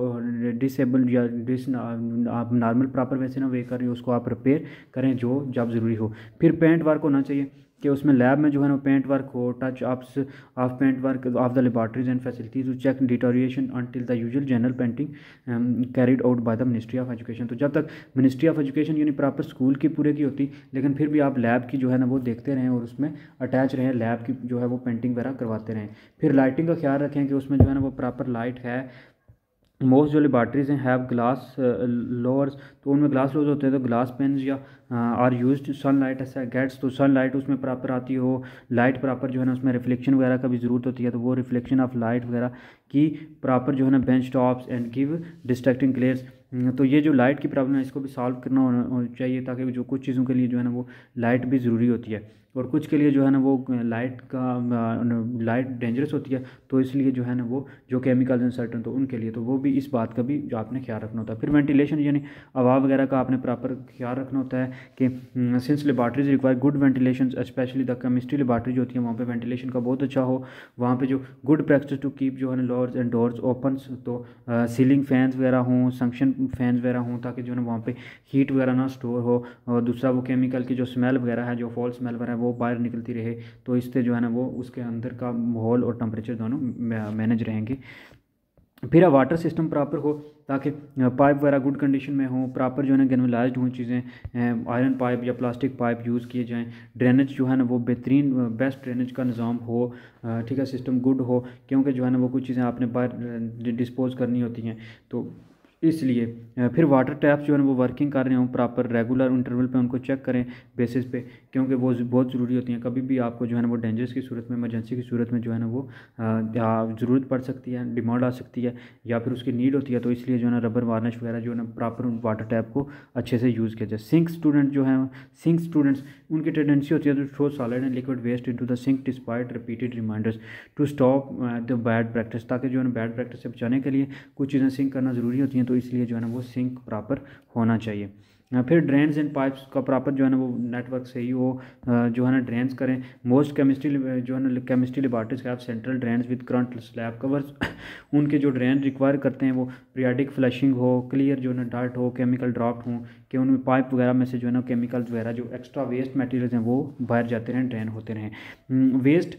डिसेबल या डिस आप नॉर्मल प्रॉपर वैसे ना वे कर रही हो उसको आप रिपेयर करें जो जब ज़रूरी हो फिर पेंट वर्क होना चाहिए कि उसमें लैब में जो है ना पेंट वर्क हो touch ups of paint work of the laboratories and facilities to check deterioration until the usual general painting carried out by the ministry of education तो जब तक मिनिस्ट्री ऑफ एजुकेशन यानी proper school की पूरे की होती लेकिन फिर भी आप लैब की जो है ना वो देखते रहें और उसमें अटैच रहें लैब की जो है वो पेंटिंग वगैरह करवाते रहें फिर लाइटिंग का ख्याल रखें कि उसमें जो है ना वो प्रॉपर लाइट है मोस्ट जो लेबॉटरीज हैं हैव ग्लास लोअर्स तो उनमें ग्लास लोअर्स होते हैं तो ग्लास पेन या आर यूज सन लाइट ऐसा गेट्स तो सन लाइट उसमें प्रॉपर आती हो लाइट प्रॉपर जो है ना उसमें रिफ्लेक्शन वगैरह का भी ज़रूरत होती है तो वो रिफ्लेक्शन ऑफ लाइट वगैरह की प्रॉपर जो है ना bench tops and give distracting glares तो ये जो लाइट की प्रॉब्लम है इसको भी सॉल्व करना चाहिए ताकि जो कुछ चीज़ों के लिए जो है ना वो लाइट भी ज़रूरी होती है और कुछ के लिए जो है ना वो लाइट का लाइट डेंजरस होती है तो इसलिए जो है ना वो जो केमिकल्स इंसर्टेंट हो उनके लिए तो वो भी इस बात का भी जो आपने ख्याल रखना होता है फिर वेंटिलेशन यानी हवा वगैरह का आपने प्रॉपर ख्याल रखना होता है कि since laboratories require good ventilation specially the chemistry laboratory जो होती है वहाँ पर वेंटिलेशन का बहुत अच्छा हो वहाँ पर जो गुड प्रैक्टिस टू कीप जो है ना लॉर्स एंड डोर्स ओपन तो सीलिंग फैंस वगैरह हों संक्शन फैंस वगैरह हों ताकि जो है ना वहाँ पर हीट वगैरह ना स्टोर हो और दूसरा वो केमिकल की जो स्मेल वगैरह है जो फॉल स्मेल वगैरह है वो वो बाहर निकलती रहे तो इससे जो है ना वो उसके अंदर का माहौल और टम्परेचर दोनों मैनेज रहेंगे फिर वाटर सिस्टम प्रॉपर हो ताकि पाइप वगैरह गुड कंडीशन में हो प्रॉपर जो है ना गनवलाइज हों चीज़ें आयरन पाइप या प्लास्टिक पाइप यूज़ किए जाएँ ड्रेनेज जो है ना वो बेहतरीन बेस्ट ड्रेनेज का निज़ाम हो ठीक है सिस्टम गुड हो क्योंकि जो है ना वो कुछ चीज़ें आपने बाहर डिस्पोज करनी होती हैं तो इसलिए फिर वाटर टैप्स जो है वो वर्किंग कर रहे हों प्रॉपर रेगुलर इंटरवल पे उनको चेक करें बेसिस पे क्योंकि वो बहुत ज़रूरी होती हैं कभी भी आपको जो है ना वो डेंजर्स की सूरत में इमरजेंसी की सूरत में जो है ना वो ज़रूरत पड़ सकती है डिमांड आ सकती है या फिर उसकी नीड होती है तो इसलिए जो है ना रबर वार्निश वगैरह जो है ना प्रॉपर वाटर टैप को अच्छे से यूज़ किया जाए सिंक स्टूडेंट जो है सिंक स्टूडेंट्स उनकी टेंडेंसी होती है to throw solid and liquid waste in the sink despite repeated reminders to stop the bad practice ताकि जो है ना बैड प्रैक्टिस से बचाने के लिए कुछ चीज़ें सिंक करना ज़रूरी होती हैं तो इसलिए जो है ना वो सिंक प्रॉपर होना चाहिए फिर ड्रेन्स एंड पाइप्स का प्रॉपर जो है ना वो नेटवर्क सही हो जो है ना ड्रेन्स करें मोस्ट केमिस्ट्री जो है ना chemistry laboratories have central drains with current slab covers उनके जो ड्रेन रिक्वायर करते हैं वो पीरियाडिक फ्लशिंग हो क्लियर जो है ना डार्ट हो केमिकल ड्रॉप हों कि उनमें पाइप वगैरह में से जो है ना केमिकल्स वगैरह जो एक्स्ट्रा वेस्ट मटेरियल्स हैं वो बाहर जाते रहें ड्रेन होते रहें वेस्ट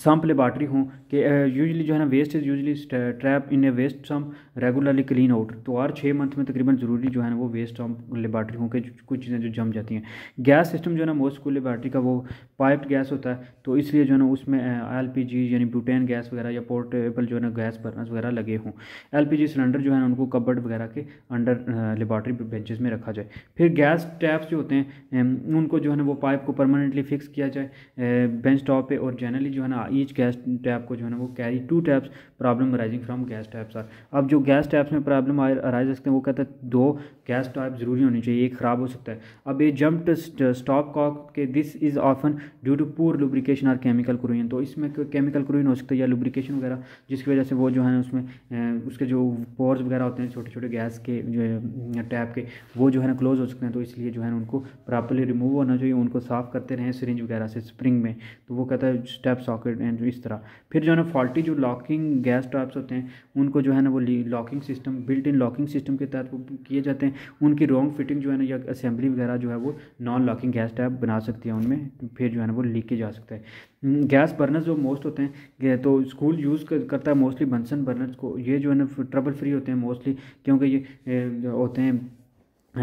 सम्प laboratory हों के यूजली जो है ना waste is usually trap in a waste sump regularly clean out तो हर छः मंथ में तकरीबन ज़रूरी जो है ना वो वेस्ट sump लेबार्ट्री हो के कुछ चीज़ें जो जम जाती हैं गैस सिस्टम जो है ना मोस्ट स्कूल लेबार्ट्री का वो पाइप्ड गैस होता है तो इसलिए जो है ना उसमें एल पी जी यानी ब्यूटेन गैस वगैरह या पोर्टेबल जो है ना गैस बर्नर्स वगैरह लगे हों एल पी जी सिलेंडर जो है ना उनको कबर्ड वगैरह के अंडर लेबार्ट्री बेंचेस में रखा जाए फिर गैस टैप्स जो होते हैं उनको जो है ना वो पाइप को परमानेंटली फिक्स किया जाए बेंच टॉप पर और जनरली जो है ना ईच गैस टैप को जो है ना वो carry to taps problem arising from gas taps or अब जो गैस टैप्स में प्रॉब्लम अराइज सकते हैं वो कहते हैं दो गैस टैप जरूरी होनी चाहिए एक ख़राब हो सकता है अब ये जम्प स्टॉप कॉक के this is often due to poor lubrication or chemical corrosion तो इसमें केमिकल क्रोइन हो सकता है या लुब्रिकेशन वगैरह जिसकी वजह से वो जो है उसमें उसके जो पोर्स वगैरह होते हैं छोटे छोटे गैस के जो टैप के वो जो है ना क्लोज हो सकते हैं तो इसलिए जो है ना उनको प्रॉपरली रिमूव होना चाहिए उनको साफ़ करते रहें सिरिंज वगैरह से स्प्रिंग में तो वो कहता है स्टेप सॉकेट फिर इस तरह फिर जो है ना फॉल्टी जो लॉकिंग गैस ट्रैप्स होते हैं उनको जो है ना वो locking system built in locking system के तहत वो किए जाते हैं उनकी रॉन्ग फिटिंग जो है ना या असेंबली वगैरह जो है वो नॉन लॉकिंग गैस ट्रैप बना सकती है उनमें फिर जो है ना वो लीक के जा सकता है गैस बर्नर जो मोस्ट होते हैं तो स्कूल यूज़ करता है मोस्टली बंसन बर्नर्स को ये जो है ना ट्रबल फ्री होते हैं मोस्टली क्योंकि ये होते हैं Uh,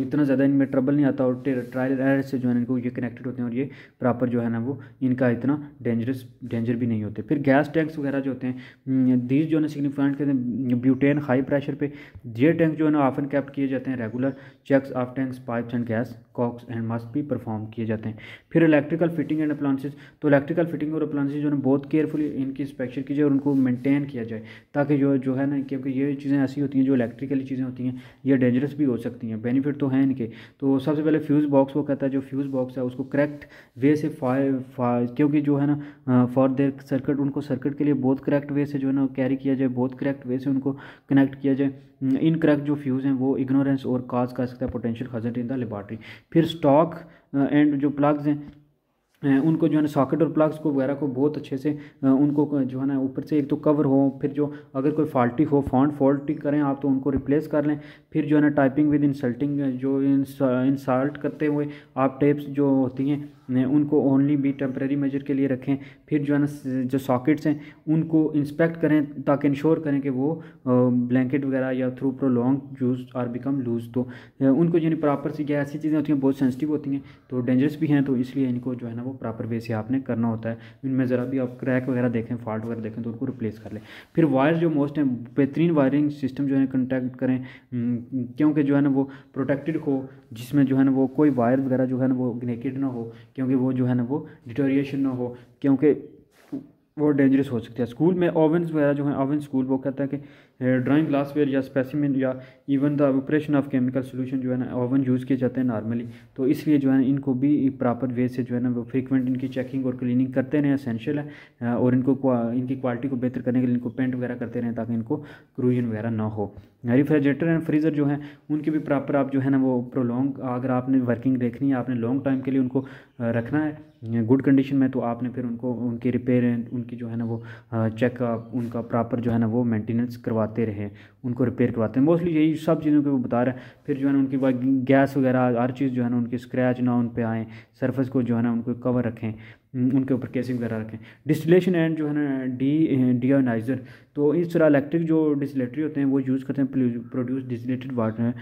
इतना ज़्यादा इनमें ट्रबल नहीं आता और ट्रायल एयर से जो है इनको ये कनेक्टेड होते हैं और ये प्रॉपर जो है ना वो इनका इतना डेंजरस डेंजर भी नहीं होते फिर गैस टैंक्स वगैरह जो होते हैं दीज हम्म, जो है ना सिग्निफिकेंट कहते हैं ब्यूटेन हाई प्रेशर पे ये टैंक जो है ना ऑफन कैप्ट किए जाते हैं regular checks of tanks pipes and gas cocks and must भी परफॉर्म किए जाते हैं फिर इलेक्ट्रिकल फिटिंग एंड अप्लांसेज तो इलेक्ट्रिकल फिटिंग और अप्लांसेज जो है बहुत केयरफुली इनकी इंस्पेक्शन की जाए और उनको मेनटेन किया जाए ताकि जो जो है ना क्योंकि ये चीज़ें ऐसी होती हैं जो इलेक्ट्रिकली चीज़ें होती हैं ये डेंजरस भी सकती हैं बेनिफिट तो हैं इनके तो सबसे पहले फ्यूज़ बॉक्स वो कहता है जो फ्यूज़ बॉक्स है उसको करेक्ट वे से क्योंकि जो है ना फॉर देर सर्किट उनको सर्किट के लिए बहुत करेक्ट वे से जो है ना कैरी किया जाए बहुत करेक्ट वे से उनको कनेक्ट किया जाए इन करेक्ट जो फ्यूज़ हैं वो इग्नोरेंस और काज कर सकता है पोटेंशियल खजन इन द लेबार्ट्री फिर स्टॉक एंड जो प्लग्स हैं उनको जो है ना सॉकेट और प्लग्स को वगैरह को बहुत अच्छे से उनको जो है ना ऊपर से एक तो कवर हो फिर जो अगर कोई फॉल्टी हो फॉन्ट फॉल्टी करें आप तो उनको रिप्लेस कर लें फिर जो है ना टाइपिंग विद इंसल्टिंग जो इंसल्ट करते हुए आप टेप्स जो होती हैं उनको ओनली भी टेम्प्रेरी मेजर के लिए रखें फिर जो है ना जो सॉकेट्स हैं उनको इंस्पेक्ट करें ताकि इंश्योर करें कि वो ब्लैंकेट वगैरह या through prolong use are become loose तो उनको यानी प्रॉपर सी क्या ऐसी चीज़ें होती हैं बहुत सेंसिटिव होती हैं तो डेंजरस भी हैं तो इसलिए इनको जो है ना वो प्रॉपर वे से आपने करना होता है इनमें ज़रा भी आप क्रैक वगैरह देखें फॉल्ट वगैरह देखें तो उनको रिप्लेस कर लें फिर वायर जो मोस्ट हैं बेहतरीन वायरिंग सिस्टम जो है कंटेक्ट करें क्योंकि जो है ना वो प्रोटेक्टेड हो जिसमें जो है ना वो कोई वायर वगैरह जो है ना वो नेकेड ना हो क्योंकि वो जो है ना वो डिटोरिएशन ना हो क्योंकि वो डेंजरस हो सकता है स्कूल में ओवन वगैरह जो है ओवन स्कूल वो कहता है कि ड्राइंग eh, ग्लासवेयर या स्पेसिमिन या even the operation of chemical solution जो है ना ओवन यूज़ किए जाते हैं नॉर्मली तो इसलिए जो है ना इनको भी प्रॉपर वे से जो है ना वो फ्रीक्वेंट इनकी चेकिंग और क्लीनिंग करते रहें असेंशियल है eh, और इनको इनकी क्वालिटी को बेहतर करने के लिए इनको पेंट वगैरह करते रहें ताकि इनको क्रूजन वगैरह ना हो रिफ्रिजरेटर एंड फ्रीज़र जो है उनके भी प्रॉपर आप जो है ना वो प्रोलॉन्ग अगर आपने वर्किंग देखनी है आपने लॉन्ग टाइम के लिए उनको eh, रखना है गुड कंडीशन में तो आपने फिर उनको उनकी रिपेयर एंड उनकी जो है ना वो चेकअप उनका प्रॉपर जो है ना वो मेंटेनेंस करवा करवाते रहे उनको रिपेयर करवाते हैं मोस्टली यही सब चीज़ों को बता रहा है फिर जो है ना उनकी गैस वगैरह हर चीज़ जो है ना उनके स्क्रैच ना उन पर आएँ सरफेस को जो है ना उनको कवर रखें उनके ऊपर केसिंग वगैरह रखें डिस्टिलेशन एंड जो है ना डी डीनाइजर तो इस तरह इलेक्ट्रिक जो डिस्टिलेटरी होते हैं वो यूज़ करते हैं produce distilled water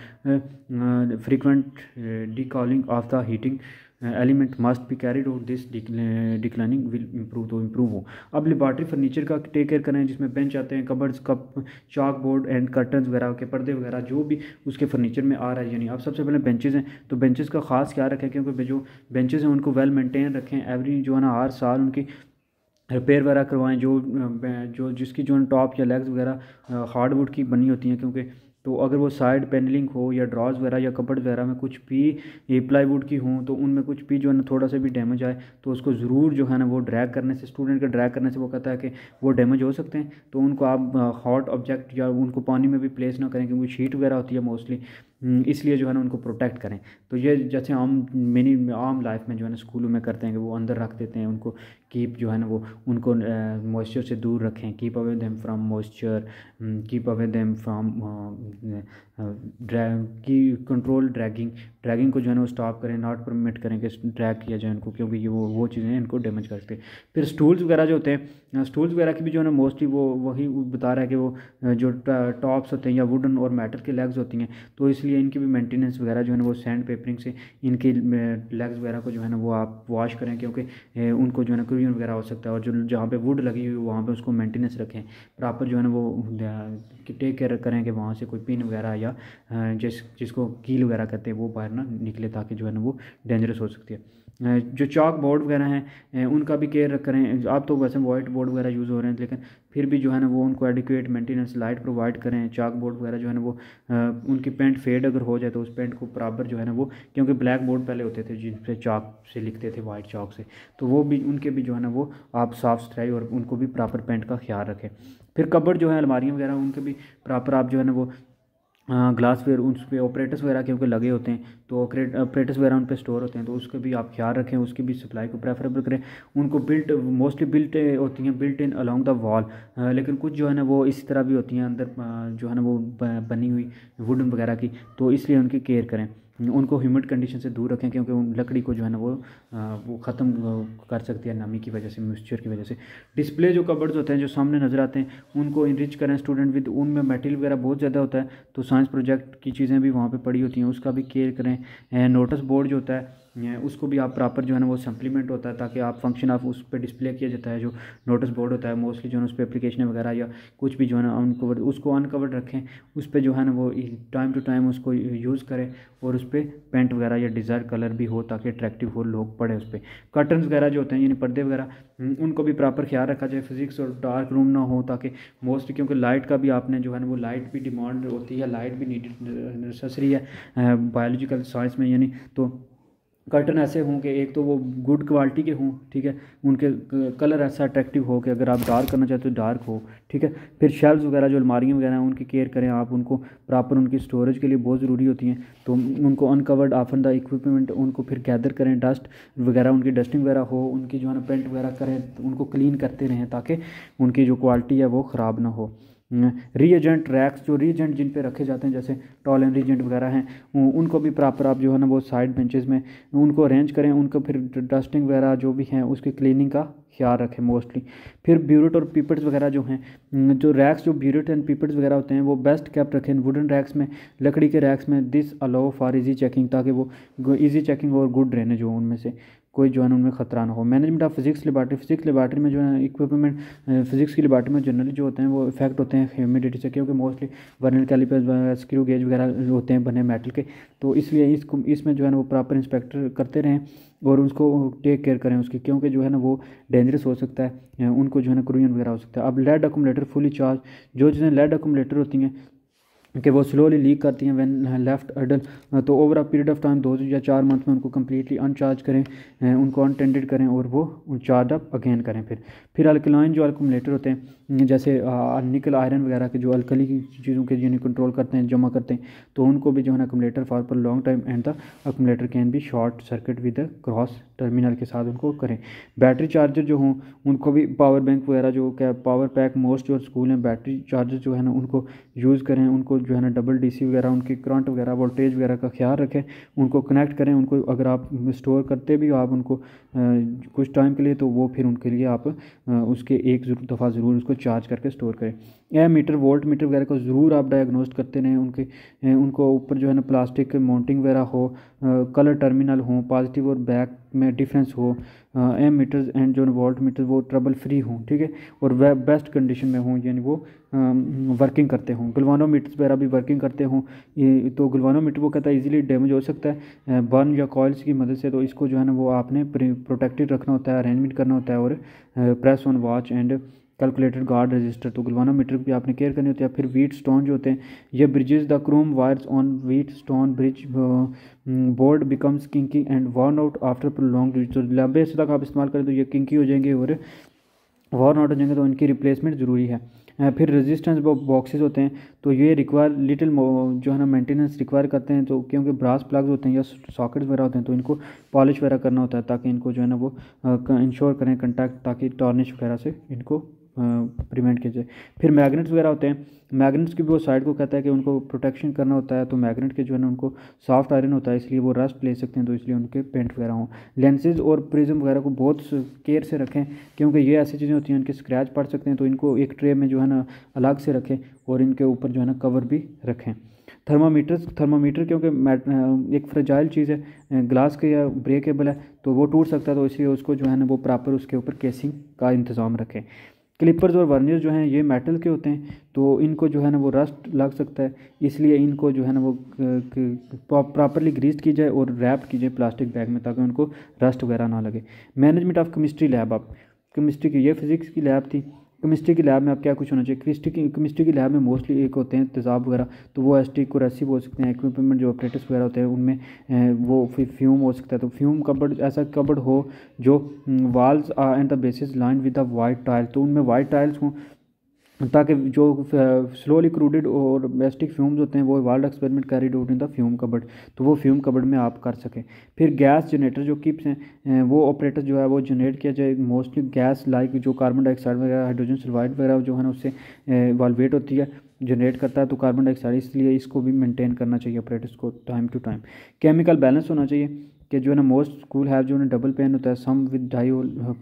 descaling of the heating element must be carried और दिस डिक्लाइनिंग विल इम्प्रूव तो इम्प्रूव हो अब लेबार्ट्री फर्नीचर का टेक केयर करें जिसमें बेंच आते हैं cupboards cup chalk board and curtain वगैरह के पर्दे वगैरह जो भी उसके फर्नीचर में आ रहा है यानी अब सबसे पहले बेंचेज हैं तो बेंचेज का खास ख्याल रखें क्योंकि जो बेंचेज हैं उनको वेल मेंटेन रखें एवरी जो है ना हर साल उनकी रिपेयर वगैरह करवाएं जो uh, जो जिसकी जो टॉप या लेग्स वगैरह हार्डवुड uh, की बनी होती हैं क्योंकि तो अगर वो साइड पैनलिंग हो या ड्रॉज वगैरह या कपड़ वगैरह में कुछ भी प्लाईवुड की हों तो उनमें कुछ भी जो है ना थोड़ा सा भी डैमेज आए तो उसको ज़रूर जो है ना वो ड्रैग करने से स्टूडेंट के ड्रैग करने से वो कहता है कि वो डैमेज हो सकते हैं तो उनको आप हॉट ऑब्जेक्ट या उनको पानी में भी प्लेस ना करें क्योंकि शीट वगैरह होती है मोस्टली हम्म, इसलिए जो है ना उनको प्रोटेक्ट करें तो ये जैसे आम मिनी आम लाइफ में जो है ना स्कूलों में करते हैं कि वो अंदर रख देते हैं उनको कीप जो है ना वो उनको मॉइस्चर से दूर रखें keep away them from moisture keep away them from drag की कंट्रोल ड्रैगिंग ड्रैगिंग को जो है ना वो स्टॉप करें नॉट परमिट करें कि ड्रैग किया जाए इनको क्योंकि ये वो वो चीज़ें इनको डैमेज कर सकते हैं फिर स्टूल्स वगैरह जो होते हैं स्टूल्स वगैरह की भी जो है ना मोस्टली वो वही बता रहा है कि वो जो टॉप्स होते हैं या वुडन और मेटल के लेग्स होती हैं तो इसलिए इनकी भी मेंटेनेंस वगैरह जो है ना वो सैंड पेपरिंग से इनके लेग्स वगैरह को जो है ना वो आप वॉश करें क्योंकि उनको जो है ना क्रीन वगैरह हो सकता है और जो जहाँ पर वुड लगी हुई वहाँ पर उसको मेंटेनेंस रखें प्रॉपर जो है ना वो टेक केयर करें कि वहाँ से कोई पिन वगैरह या या जिस जिसको कील वगैरह कहते हैं वो बाहर ना निकले ताकि जो है ना वो डेंजरस हो सकती है जो चॉक बोर्ड वगैरह हैं उनका भी केयर करें आप तो वैसे वाइट बोर्ड वगैरह यूज़ हो रहे हैं लेकिन फिर भी जो है ना वो उनको एडिकुएट मेंटेनेंस लाइट प्रोवाइड करें चाक बोर्ड वगैरह जो है ना वो उनकी पेंट फेड अगर हो जाए तो उस पेंट को बराबर जो है ना वो क्योंकि ब्लैक बोर्ड पहले होते थे जिन पे चाक से लिखते थे वाइट चाक से तो वो भी उनके भी जो है ना वो आप साफ़ सुथराई और उनको भी प्रॉपर पेंट का ख्याल रखें फिर कबड़ जो है अलमारियाँ वगैरह उनके भी प्रॉपर आप जो है ना वो ग्लासवेयर उस पर ऑपरेटर्स वगैरह क्योंकि लगे होते हैं तो ऑपरेटर्स वगैरह उन पर स्टोर होते हैं तो उसके भी आप ख्याल रखें उसकी भी सप्लाई को प्रेफरेबल करें उनको बिल्ट मोस्टली बिल्ट होती हैं built in along the wall लेकिन कुछ जो है ना वो इस तरह भी होती हैं अंदर जो है ना वो बनी हुई वुडन वगैरह की तो इसलिए उनकी केयर करें उनको ह्यूमिड कंडीशन से दूर रखें क्योंकि उन लकड़ी को जो है ना वो वो ख़त्म कर सकती है नमी की वजह से मॉइस्चर की वजह से डिस्प्ले जो कबर्ड्स होते हैं जो सामने नज़र आते हैं उनको इनरिच करें स्टूडेंट विद उनमें मेटेरियल वगैरह बहुत ज़्यादा होता है तो साइंस प्रोजेक्ट की चीज़ें भी वहाँ पर पड़ी होती हैं उसका भी केयर करें नोटिस बोर्ड जो होता है उसको भी आप प्रॉपर जो है ना वो सप्लीमेंट होता है ताकि आप फंक्शन ऑफ उस पर डिस्प्ले किया जाता है जो नोटिस बोर्ड होता है मोस्टली जो है उस पर अपलीकेशन वगैरह या कुछ भी जो है ना अनकवर्ड उसको अनकवर्ड रखें उस पर जो है ना वो टाइम टू टाइम उसको यूज़ करें और उस पर पेंट वगैरह या डिज़ायर कलर भी हो ताकि अट्रैक्टिव हो लोग पढ़े उस पर कर्टन वगैरह जो होते हैं यानी पर्दे वगैरह हम्म, उनको भी प्रॉपर ख्याल रखा जाए फिजिक्स और डार्क रूम ना हो ताकि मोस्टली क्योंकि लाइट का भी आपने जो है ना वो लाइट भी डिमांड होती है लाइट भी नीडेड नेसेसरी है बायोलॉजिकल साइंस में यानी तो कर्टन ऐसे हों कि एक तो वो गुड क्वालिटी के हों ठीक है उनके कलर ऐसा अट्रैक्टिव हो कि अगर आप डार्क करना चाहते हो डार्क हो ठीक है फिर शेल्व्स वगैरह जो अलमारियाँ वगैरह हैं उनकी केयर करें आप उनको प्रॉपर उनकी स्टोरेज के लिए बहुत ज़रूरी होती हैं तो उनको अनकवर्ड आफन द इक्विपमेंट उनको फिर गैदर करें डस्ट वगैरह उनकी डस्टिंग वगैरह हो उनकी जो है ना पेंट वगैरह करें तो उनको क्लीन करते रहें ताकि उनकी जो क्वालिटी है वो ख़राब ना हो रिएजेंट हम्म, रैक्स जो रिएजेंट जिन पे रखे जाते हैं जैसे टॉल एंड रीजेंट वगैरह हैं उनको भी प्रॉपर आप जो है ना वो साइड बेंचेस में उनको अरेंज करें उनको फिर डस्टिंग वगैरह जो भी हैं उसकी क्लीनिंग का ख्याल रखें मोस्टली फिर ब्यूरोट और पीपट्स वगैरह जो हैं जो रैक्स जो ब्यूरट एंड पीपट्स वगैरह होते हैं वो बेस्ट कैप रखें वुडन रैक्स में लकड़ी के रैक्स में this allow for easy checking ताकि वो इजी चेकिंग और गुड रहने जो उनमें से कोई जो है उनमें खतरा ना हो management of physics laboratory physics laboratory में जो है इक्विपमेंट फिजिक्स की लेबार्ट्री में जनरली जो होते हैं वो इफेक्ट होते हैं ह्यूमिडिटी से क्योंकि mostly vernier calipers screw gauge वगैरह होते हैं बने मेटल के तो इसलिए इसको इसमें जो है ना वो प्रॉपर इंस्पेक्टर करते रहें और उसको टेक केयर करें उसकी क्योंकि जो है ना वो डेंजरस हो सकता है उनको को जो है ना क्रोयन वगैरह हो सकता है अब लेड अकोमलेटर फुली चार्ज जो चीज़ें लेड अकोमलेटर होती हैं कि वो स्लोली लीक करती हैं वैन लेफ्ट अडल तो over a period of time दो या चार मंथ में उनको कम्प्लीटली अनचार्ज करें उनको अनटेंडेड करें और वो चार्ज अप अगेन करें फिर फिर अल्कलाइन जो अल्कोमलेटर होते हैं जैसे निकल आयरन वगैरह के जो अल्कली की चीज़ों के जिन्हें कंट्रोल करते हैं जमा करते हैं तो उनको भी जो है ना अकोमलेटर फॉर पर long time and the accumulator can भी short circuit with cross terminal के साथ उनको करें बैटरी चार्जर जो हों उनको भी पावर बैंक वगैरह जो क्या पावर पैक मोस्ट जो स्कूल हैं बैटरी चार्जर जो है ना उनको यूज़ करें उनको जो है ना डबल डीसी वगैरह उनकी करंट वगैरह वोल्टेज वगैरह का ख्याल रखें उनको कनेक्ट करें उनको अगर आप स्टोर करते भी हो आप उनको कुछ टाइम के लिए तो वो फिर उनके लिए आप उसके एक दफ़ा ज़रूर उसको चार्ज करके स्टोर करें या मीटर वोल्ट मीटर वगैरह को ज़रूर आप डायग्नोस्ट करते रहें उनके उनको ऊपर जो है ना प्लास्टिक माउंटिंग वगैरह हो कलर टर्मिनल हो पॉजिटिव और बैक में डिफरेंस हो एम मीटर्स एंड जो वोल्ट मीटर वो ट्रबल फ्री हों ठीक है और वह बेस्ट कंडीशन में हों यानी वो वर्किंग करते हों गलवानो मीटर्स वगैरह भी वर्किंग करते हों तो गलवानो मीटर वो कहता है ईजिली डैमेज हो सकता है बर्न या कॉयल्स की मदद से तो इसको जो है ना वो आपने प्रोटेक्टेड रखना होता है अरेंजमेंट करना होता है और press on watch and calculated guard register तो मीटर भी आपने केयर करनी होती है फिर वीट स्टोन जो होते हैं ये bridges the chrome wires on Wheatstone bridge board becomes kinky and worn out after long use तो लंबे हिस्से तक आप इस्तेमाल करें तो ये किंकी हो जाएंगे और वार्न आउट हो जाएंगे तो इनकी रिप्लेसमेंट ज़रूरी है फिर रेजिस्टेंस बॉक्सेस होते हैं तो ये रिक्वायर लिटिल जो है ना मेंटेनेंस रिक्वायर करते हैं तो क्योंकि ब्रास प्लग्स होते हैं या सॉकेट्स वगैरह होते हैं तो इनको पॉलिश वगैरह करना होता है ताकि इनको जो है ना वो इंश्योर करें कंटैक्ट ताकि टॉर्निश वगैरह से इनको प्रिवेंट किया जाए फिर मैग्नेट्स वगैरह होते हैं मैग्नेट्स की भी वो साइड को कहता है कि उनको प्रोटेक्शन करना होता है तो मैग्नेट के जो है ना उनको सॉफ्ट आयरन होता है इसलिए वो रस्ट ले सकते हैं तो इसलिए उनके पेंट वगैरह हों लेंसेज और प्रिज्म वगैरह को बहुत केयर से रखें क्योंकि ये ऐसी चीज़ें होती हैं उनके स्क्रैच पड़ सकते हैं तो इनको एक ट्रे में जो है ना अलग से रखें और इनके ऊपर जो है ना कवर भी रखें थर्मामीटर थर्मामीटर क्योंकि एक फ्रजाइल चीज़ है ग्लास के या ब्रेकेबल है तो वो टूट सकता है तो इसलिए उसको जो है ना वो प्रॉपर उसके ऊपर केसिंग का इंतज़ाम रखें क्लिपर्स और वर्नियर जो हैं ये मेटल के होते हैं तो इनको जो है ना वो रस्ट लग सकता है इसलिए इनको जो है ना वो प्रॉपरली ग्रीस की जाए और रैप की जाए प्लास्टिक बैग में ताकि उनको रस्ट वगैरह ना लगे मैनेजमेंट ऑफ केमिस्ट्री लैब आप केमिस्ट्री की ये फिज़िक्स की लैब थी केमिस्ट्री की लैब में आप क्या कुछ होना चाहिए क्रिस्टी की केमिस्ट्री की लैब में मोस्टली एक होते हैं तेज़ाब वगैरह तो वो एस टी कुरैसी हो सकते हैं इक्विपमेंट जो ऑपरेटर्स वगैरह होते हैं उनमें वो फ्यूम हो सकता है तो फ्यूम कबर्ड ऐसा कबर्ड हो जो walls and the basis line with the white tile तो उनमें वाइट टाइल्स हों ताकि जो स्लोली क्रूडेड और बेस्टिक फ्यूम्स होते हैं वो world experiment carry out in the fume cupboard तो वो फ्यूम कबड़ में आप कर सकें फिर गैस जनरेटर जो किप्स हैं वो ऑपरेटर जो है वो जनरेट किया जाए मोस्टली गैस लाइक जो कार्बन डाइऑक्साइड वगैरह हाइड्रोजन सल्फाइड वगैरह जो है ना उससे वालवेट होती है जनरेट करता है तो कार्बन डाइऑक्साइड इसलिए इसको भी मेंटेन करना चाहिए ऑपरेटर्स को time to time chemical balance होना चाहिए कि जो है ना मोस्ट स्कूल हैव जो है डबल पेन होता है some with die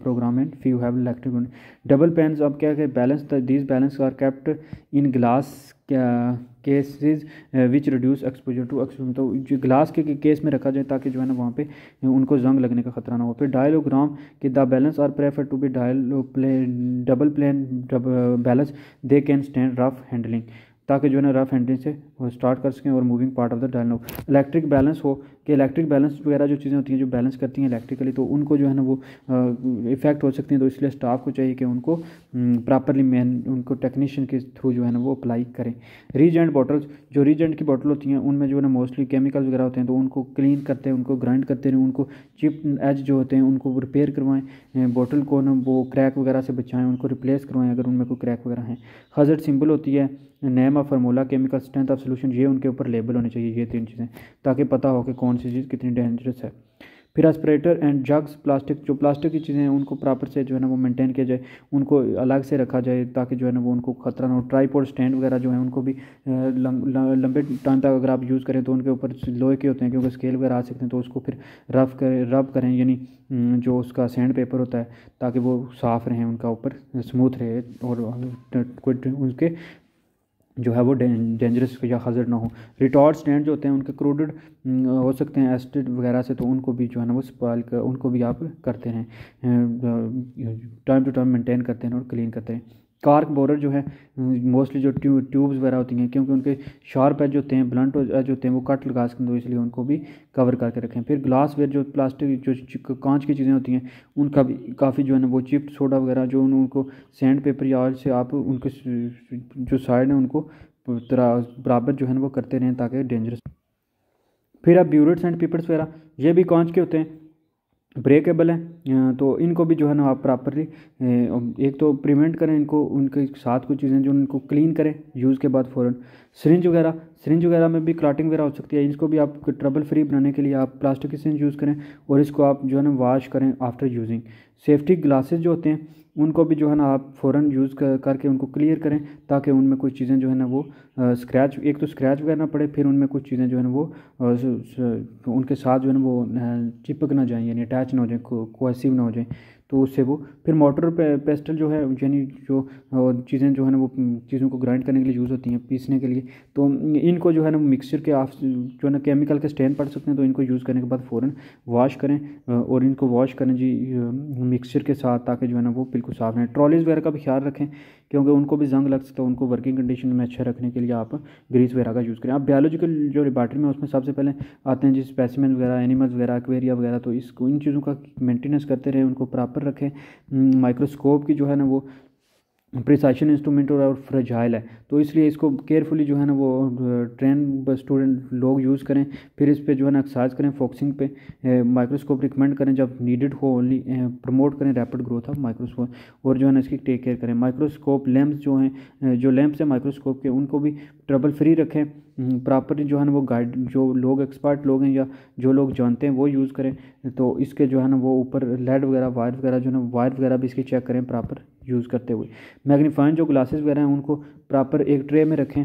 program and few have electric double pan अब क्या है balance this balance are kept in glass cases which reduce exposure to exposure तो जो ग्लास के केस में रखा जाए ताकि जो है ना वहाँ पे uh, उनको जंग लगने का खतरा ना हो फिर डायलोग्राम के the balance are prefer to be डायलो plane double plane balance they can stand rough handling ताकि जो है ना रफ हैंडलिंग से स्टार्ट कर सकें और मूविंग पार्ट ऑफ द डायनो इलेक्ट्रिक बैलेंस हो कि इलेक्ट्रिक बैलेंस वगैरह जो चीज़ें होती हैं जो बैलेंस करती हैं इलेक्ट्रिकली तो उनको जो है ना वो इफेक्ट हो सकती हैं तो इसलिए स्टाफ को चाहिए कि उनको प्रॉपरली मैन उनको टेक्नीशियन के थ्रू जो है ना वो अप्लाई करें रीजेंट बॉटल्स जो रीजेंट की बॉटल होती हैं उनमें जो है ना मोस्टली केमिकल्स वगैरह होते हैं तो उनको क्लीन करते हैं उनको ग्राइंड करते रहें उनको चिप एज जो होते हैं उनको रिपेयर करवाएं बॉटल को ना वो क्रैक वगैरह से बचाएं उनको रिप्लेस करवाएं अगर उनमें कोई क्रैक वगैरह हैं हजर सिंबल होती है name of formula chemical strength of solution ये उनके ऊपर लेबल होने चाहिए ये तीन चीज़ें ताकि पता हो कि कौन सी चीज़ कितनी डेंजरस है फिर एस्परेटर एंड जग्स प्लास्टिक जो प्लास्टिक की चीज़ें हैं उनको प्रॉपर से जो है ना वो मेंटेन किया जाए उनको अलग से रखा जाए ताकि जो है ना वो उनको खतरा ना हो ट्राईपोर्ड स्टैंड वगैरह जो है उनको भी लंबे टाइम तक अगर आप यूज़ करें तो उनके ऊपर लोहे के होते हैं क्योंकि स्केल वगैरह आ सकते हैं तो उसको फिर रफ करें रब करें यानी जो उसका सैंड पेपर होता है ताकि वो साफ़ रहें उनका ऊपर स्मूथ रहे और कोई उसके जो है वो डेंजरस या हज़र ना हो रिटॉर्ड स्टैंड जो होते हैं उनके क्रोडेड हम्म, हो सकते हैं एसिड वगैरह से तो उनको भी जो है ना वो स्पाल कर उनको भी आप करते रहें टाइम टू टाइम मेंटेन करते रहें और क्लीन करते रहें कार्क बोरर जो है मोस्टली जो ट्यू ट्यूब्स वगैरह होती हैं क्योंकि उनके शार्प एज होते हैं ब्लंट एज होते हैं वो कट लगा सकते हैं तो इसलिए उनको भी कवर करके रखें फिर ग्लास वेयर जो प्लास्टिक जो कांच की चीज़ें होती हैं उनका भी काफ़ी जो है ना वो चिप्ड सोडा वगैरह जो उनको सैंड पेपर या से आप उनके जो साइड हैं उनको बराबर जो है ना वो करते रहें ताकि डेंजरस फिर आप ब्यूरेट्स एंड पेपर्स वगैरह ये भी कांच के होते हैं ब्रेकेबल हैं तो इनको भी जो है ना आप प्रॉपरली एक तो प्रिवेंट करें इनको उनके साथ कुछ चीज़ें जो उनको क्लीन करें यूज़ के बाद फ़ौरन सरिंज वगैरह सरिंज वगैरह में भी क्लाटिंग वगैरह हो सकती है इसको भी आप ट्रबल फ्री बनाने के लिए आप प्लास्टिक की सरिंज यूज़ करें और इसको आप जो है ना वॉश करें आफ्टर यूजिंग सेफ्टी ग्लासेज जो होते हैं उनको भी जो है ना आप फ़ौर यूज़ कर करके उनको क्लियर करें ताकि उनमें कुछ चीज़ें जो है ना वो स्क्रैच एक तो स्क्रैच वगैरह ना पड़े फिर उनमें कुछ चीज़ें जो है ना वो उनके साथ जो है ना वो चिपक ना जाएँ यानी अटैच ना हो जाएँ कोसिव ना हो जाएँ तो उससे वो फिर मोटर पे, पेस्टल जो है यानी जो चीज़ें जो है ना वो चीज़ों को ग्राइंड करने के लिए यूज़ होती हैं पीसने के लिए तो इनको जो है ना मिक्सचर के आप जो है ना केमिकल के स्टैंड पड़ सकते हैं तो इनको यूज़ करने के बाद फ़ौरन वॉश करें और इनको वॉश करें जी मिक्सचर के साथ ताकि जो है ना वो बिल्कुल साफ़ रहें ट्रॉलीज़ वगैरह का भी ख्याल रखें क्योंकि उनको भी जंग लग सकता है तो उनको वर्किंग कंडीशन में अच्छा रखने के लिए आप ग्रीस वगैरह का यूज़ करें आप बायोलॉजिकल जो रिपार्टमेंट में उसमें सबसे पहले आते हैं जिस स्पेसिमेंट वगैरह एनिमल्स वगैरह एक्वेरिया वगैरह तो इसको इन चीज़ों का मेंटेनेंस करते रहें उनको प्रॉपर रखें माइक्रोस्कोप हम्म, की जो है ना वो प्रिसाइशन इंस्ट्रूमेंट और फ्रजाइल है तो इसलिए इसको केयरफुली जो है ना वो ट्रेन स्टूडेंट लोग यूज़ करें फिर इस पर जो है ना एक्सरसाइज करें फोकसिंग पे माइक्रोस्कोप रिकमेंड करें जब नीडेड हो ओनली प्रमोट करें रैपिड ग्रोथ ऑफ माइक्रोस्कोप और जो है ना इसकी टेक केयर करें माइक्रोस्कोप लैम्प्स जो हैं जो लैम्प्स हैं माइक्रोस्कोप के उनको भी ट्रबल फ्री रखें प्रॉपर जो है ना वो गाइड जो लोग एक्सपर्ट लोग हैं या जो लोग जानते हैं वो यूज़ करें तो इसके जो है ना वो ऊपर लेड वगैरह वायर वगैरह जो है ना वायर वगैरह भी इसकी चेक करें प्रॉपर यूज़ करते हुए मैग्नीफाइंग जो ग्लासेस वगैरह हैं उनको प्रॉपर एक ट्रे में रखें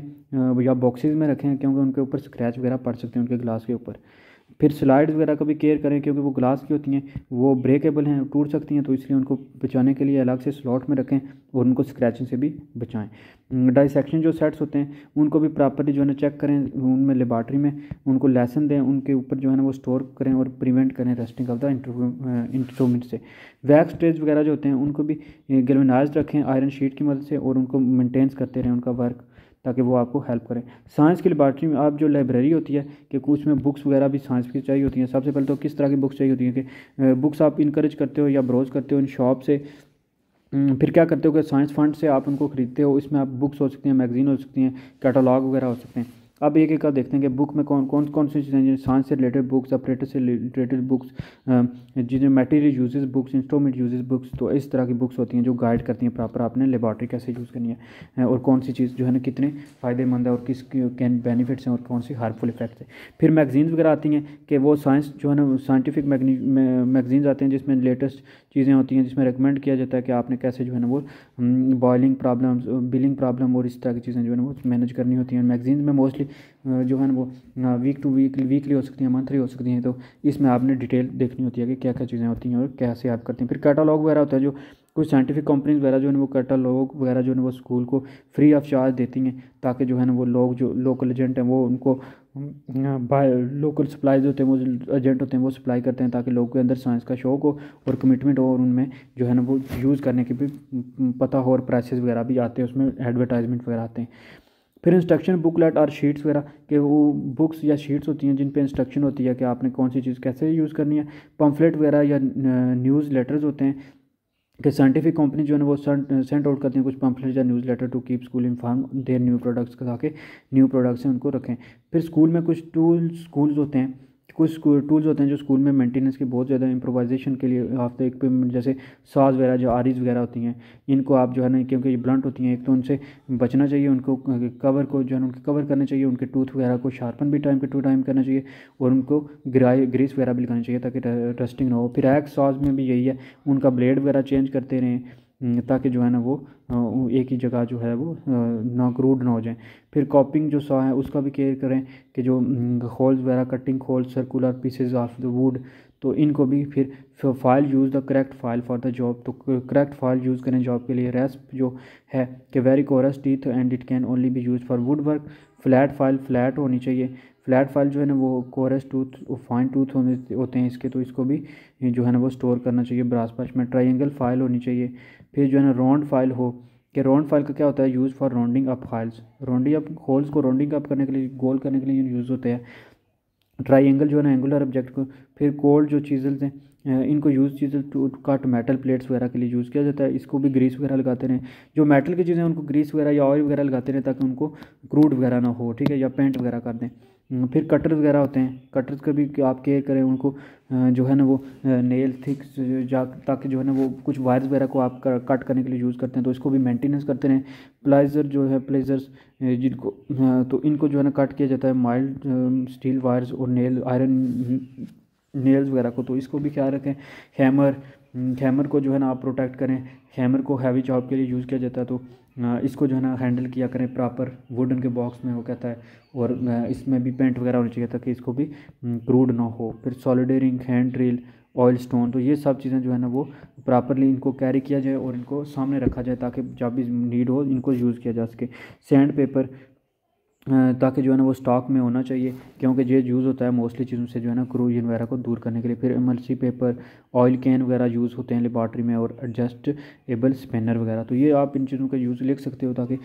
या बॉक्सेस में रखें क्योंकि उनके ऊपर स्क्रैच वगैरह पड़ सकते हैं उनके ग्लास के ऊपर फिर स्लाइड्स वगैरह का भी केयर करें क्योंकि वो ग्लास की होती हैं वो ब्रेकेबल हैं टूट सकती हैं तो इसलिए उनको बचाने के लिए अलग से स्लॉट में रखें और उनको स्क्रैचिंग से भी बचाएं डाइसेक्शन जो सेट्स होते हैं उनको भी प्रॉपरली जो है ना चेक करें उनमें लेबार्ट्री में उनको लेसन दें उनके ऊपर जो है ना वो स्टोर करें और प्रिवेंट करें रेस्टिंग ऑफ द इंस्ट्रूमेंट से वैक्स ट्रेज वगैरह जो होते हैं उनको भी गलमनाइज रखें आयरन शीट की मदद से और उनको मेंटेन्स करते रहें उनका वर्क ताकि वो आपको हेल्प करें साइंस की लेबार्ट्री में आप जो लाइब्रेरी होती है कि कुछ में बुक्स वगैरह भी साइंस की चाहिए होती हैं सबसे पहले तो किस तरह की बुक्स चाहिए होती हैं कि बुक्स आप इनक्रेज करते हो या ब्रोज करते हो इन शॉप से फिर क्या करते हो कि साइंस फंड से आप उनको ख़रीदते हो इसमें आप बुक्स हो सकती हैं मैगज़ीन हो सकती हैं कैटलाग वगैरह हो सकते हैं अब एक एक का देखते हैं कि बुक में कौन कौन कौन सी चीज़ें साइंस से रिलेटेड बुक्स ऑपरेटर से रिलेटेड बुक्स जिन्हें material uses books instrument uses books तो इस तरह की बुक्स होती हैं जो गाइड करती हैं प्रॉपर आपने लेबॉर्ट्री कैसे यूज़ करनी है और कौन सी चीज़ जो है ना कितने फ़ायदेमंद है और किस कैन बेनिफिट्स हैं और कौन सी हार्मफुल इफेक्ट्स हैं फिर मैगजीन्स वगैरह आती हैं कि वो साइंस जो है ना साइंटिफिक मैगजीन्स आते हैं जिसमें लेटेस्ट चीज़ें होती हैं जिसमें रिकमेंड किया जाता है कि आपने कैसे जो है ना वो बॉयलिंग प्रॉब्लम बिलिंग प्रॉब्लम और इस तरह की चीज़ें जो है ना वो मैनेज करनी होती हैं मैगजीन में मोस्टली जो है ना वो वीक टू वीक वीकली हो सकती हैं मंथली हो सकती हैं तो इसमें आपने डिटेल देखनी होती है कि क्या क्या चीज़ें होती हैं और कैसे आप करते हैं फिर कैटालॉग वगैरह होता है जो कुछ साइंटिफिक कंपनीज वगैरह जो है वो कैटालॉग वगैरह जो है वो स्कूल को फ्री ऑफ चार्ज देती हैं ताकि जो है ना वो लोग जो लोकल एजेंट हैं वो उनको बाय लोकल सप्लाई होते हैं वो एजेंट होते हैं वो सप्लाई करते हैं ताकि लोगों के अंदर साइंस का शौक हो और कमिटमेंट हो और उनमें जो है ना वो यूज़ करने के भी पता हो और प्राइसेस वगैरह भी आते हैं उसमें एडवर्टाइजमेंट वगैरह आते हैं फिर इंस्ट्रक्शन बुकलेट और शीट्स वगैरह के वो बुक्स या शीट्स होती हैं जिन पे इंस्ट्रक्शन होती है कि आपने कौन सी चीज़ कैसे यूज़ करनी है पम्फलेट वगैरह या न्यूज़ लेटर्स होते हैं कि साइंटिफिक कंपनी जो है वो सेंड आउट करती हैं कुछ पम्फलेट या newsletter to keep school inform their new products का के न्यू प्रोडक्ट्स हैं उनको रखें फिर स्कूल में कुछ टूल्स स्कूल्स होते हैं कुछ टूल्स होते हैं जो स्कूल में मेंटेनेंस के बहुत ज़्यादा इंप्रोवाइजेशन के लिए हफ्ते एक पे जैसे साज वगैरह जो आरीज वगैरह होती हैं इनको आप जो है ना क्योंकि ये ब्लंट होती हैं एक तो उनसे बचना चाहिए उनको कवर को जो है उनके कवर करना चाहिए उनके टूथ वगैरह को शार्पन भी टाइम के टू टाइम करना चाहिए और उनको ग्राई ग्रीस वगैरह भी लगानी चाहिए ताकि रस्टिंग ना हो फिर एक्स साज में भी यही है उनका ब्लेड वगैरह चेंज करते रहें हम्म, ताकि जो है ना वो एक ही जगह जो है वो ना क्रूड ना हो जाए फिर कॉपिंग जो सॉ है उसका भी केयर करें कि जो हम्म, होल्स वगैरह cutting holes circular pieces of the wood तो इनको भी फिर file use the correct file for the job तो करेक्ट फाइल यूज़ करें जॉब के लिए रेस्प जो है कि very coarse teeth and it can only be use for wood work flat file flat होनी चाहिए फ्लैट फाइल जो है ना वो कोरस टूथ फाइन टूथ होने होते हैं इसके तो इसको भी जो है ना वो स्टोर करना चाहिए ब्रास पास में ट्राइंगल फाइल होनी चाहिए फिर जो है ना राउंड फाइल हो कि राउंड फाइल का क्या होता है use for rounding up files rounding up holes को राउंडिंग अप करने के लिए गोल करने के लिए यूज़ होते हैं ट्राइंगल जो है ना एंगुलर ऑब्जेक्ट को फिर कोल्ड जो चीज़ल्स हैं इनको यूज़ चीज़ें कट मेटल प्लेट्स वगैरह के लिए यूज़ किया जाता है इसको भी ग्रीस वगैरह लगाते रहें जो मेटल की चीज़ें उनको ग्रीस वगैरह या ऑयल वगैरह लगाते रहें ताकि उनको क्रूड वगैरह ना हो ठीक है या पेंट वगैरह कर दें हम्म, फिर कटर्स वगैरह होते हैं कटर्स का भी आप केयर करें उनको जो है ना वो नेल थिक जा ताकि जो है ना वो कुछ वायर्स वगैरह को आप कट करने के लिए यूज़ करते हैं तो इसको भी मेंटेनेंस करते रहें प्लाइजर जो है प्लेजर्स जिनको तो इनको जो है ना कट किया जाता है माइल्ड स्टील वायर्स और नेल आयरन नेल्स वगैरह को तो इसको भी ख्याल रखें हैमर हैमर हम्म, को जो है ना आप प्रोटेक्ट करें हैमर को हैवी जॉब के लिए यूज़ किया जाता है तो इसको जो है ना हैंडल किया करें प्रॉपर वुडन के बॉक्स में वो कहता है और इसमें भी पेंट वगैरह होना चाहिए ताकि इसको भी क्रूड ना हो फिर soldering hand drill oil stone तो ये सब चीज़ें जो है ना वो प्रॉपरली इनको कैरी किया जाए और इनको सामने रखा जाए ताकि जब भी नीड हो इनको यूज़ किया जा सके सैंड पेपर ताकि जो है ना वो स्टॉक में होना चाहिए क्योंकि ये यूज़ होता है मोस्टली चीज़ों से जो है ना क्रूजन वगैरह को दूर करने के लिए फिर एमरसी पेपर ऑयल कैन वगैरह यूज़ होते हैं लेबॉट्री में और एडजस्ट एबल स्पेनर वगैरह तो ये आप इन चीज़ों का यूज़ लिख सकते हो ताकि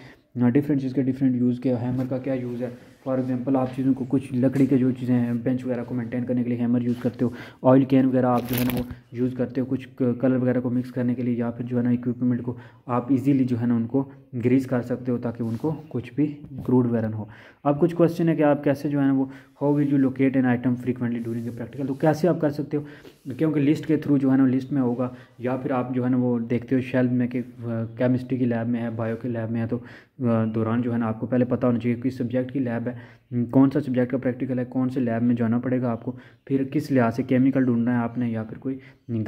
डिफरेंट चीज़ के डिफरेंट यूज़ के हैमर का क्या यूज़ है फॉर एग्जांपल आप चीज़ों को कुछ लकड़ी के जो चीज़ें हैं बेंच वगैरह को मेंटेन करने के लिए हैमर यूज़ करते हो ऑयल कैन वगैरह आप जो है ना वो यूज़ करते हो कुछ कलर वगैरह को मिक्स करने के लिए या फिर जो है ना इक्विपमेंट को आप इजीली जो है ना उनको ग्रीस कर सकते हो ताकि उनको कुछ भी क्रूड वगैरह हो अब कुछ क्वेश्चन है कि आप कैसे जो है ना वो how will you locate an item frequently during a practical तो कैसे आप कर सकते हो क्योंकि लिस्ट के थ्रू जो है ना लिस्ट में होगा या फिर आप जो है ना वो देखते हो शेल्फ में कि केमिस्ट्री की लैब में है बायो की लैब में है तो दौरान जो है ना आपको पहले पता होना चाहिए किस सब्जेक्ट की लैब है है कौन सा सब्जेक्ट का प्रैक्टिकल है कौन से लैब में जाना पड़ेगा आपको फिर किस लिहाज से केमिकल ढूंढना है आपने या फिर कोई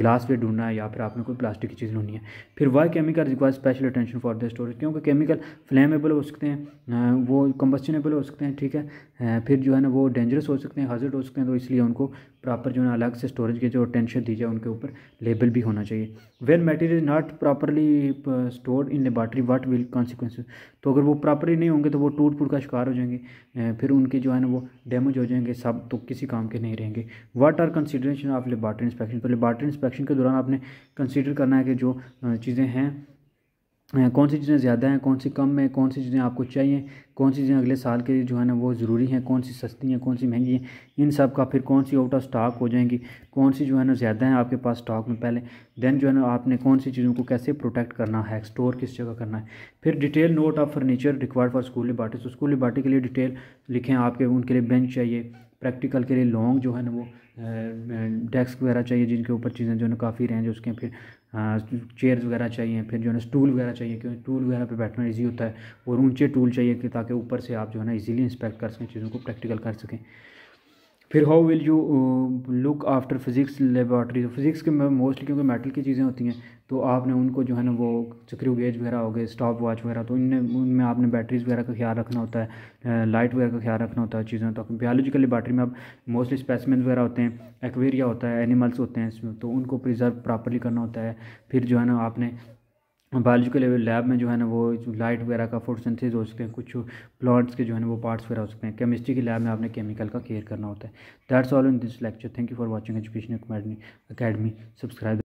ग्लास वेयर ढूंढना है या फिर आपने कोई प्लास्टिक की चीज़ ढूंढनी है फिर why chemical require special attention for the storage क्योंकि केमिकल फ्लेमेबल हो सकते हैं वो कंबस्टनेबल हो सकते हैं ठीक है फिर जो है ना वो डेंजरस हो सकते हैं हाजिर हो सकते हैं तो इसलिए उनको प्रॉपर जो है अलग से स्टोरेज के जो टेंशन दी जाए उनके ऊपर लेबल भी होना चाहिए when material not properly stored in laboratory what will consequence तो अगर वो प्रॉपर ही नहीं होंगे तो वो टूट फूट का शिकार हो जाएंगे फिर उनके जो है ना वो डैमेज हो जाएंगे सब तो किसी काम के नहीं रहेंगे what are consideration of laboratory inspection तो लेबार्ट्री इंस्पेक्शन के दौरान आपने कंसिडर करना है कि जो चीज़ें हैं कौन सी चीज़ें ज़्यादा हैं कौन सी कम हैं कौन सी चीज़ें आपको चाहिए कौन सी चीज़ें अगले साल के लिए जो है ना वो ज़रूरी हैं कौन सी सस्ती हैं कौन सी महंगी हैं इन सब का फिर कौन सी आउट ऑफ स्टॉक हो जाएंगी कौन सी जो है ना ज़्यादा है आपके पास स्टॉक में पहले देन जो है ना आपने कौन सी चीज़ों को कैसे प्रोटेक्ट करना है स्टोर किस जगह करना है फिर detail note of furniture required for school बाटी तो स्कूल बाटी के लिए डिटेल लिखें आपके उनके लिए बेंच चाहिए प्रैक्टिकल के लिए लॉन्ग जो है ना वो डेस्क वगैरह चाहिए जिनके ऊपर चीज़ें जो है ना काफ़ी रेंज उसके फिर हाँ, चेयर्स वगैरह चाहिए फिर जो है ना स्टूल वगैरह चाहिए क्योंकि टूल वगैरह पे बैठना इजी होता है और ऊंचे टूल चाहिए कि ताकि ऊपर से आप जो है ना इजीली इंस्पेक्ट कर सकें चीज़ों को प्रैक्टिकल कर सकें फिर how will you look after physics laboratory physics के में मोस्टली क्योंकि मेटल की चीज़ें होती हैं तो आपने उनको जो है ना वो स्क्रू गेज वगैरह हो गए स्टॉप वॉच वगैरह तो इनने उनमें आपने बैटरीज़ वगैरह का ख्याल रखना होता है लाइट वगैरह का ख्याल रखना होता है चीज़ों तो बायोलॉजिकल लेबॉर्ट्री में आप मोस्टली स्पेसमेंट वगैरह होते हैं एक्वेरिया होता है एनिमल्स होते हैं इसमें तो उनको प्रिजर्व प्रॉपरली करना होता है फिर जो है ना आपने बायोलॉजिकल लैब में जो है ना वो लाइट वगैरह का फोटोसिंथेसिस हो सकते हैं कुछ प्लांट्स के जो है ना वो पार्ट्स वगैरह हो सकते हैं केमिस्ट्री की लैब में आपने केमिकल का केयर करना होता है that's all in this lecture thank you for watching education academy subscribe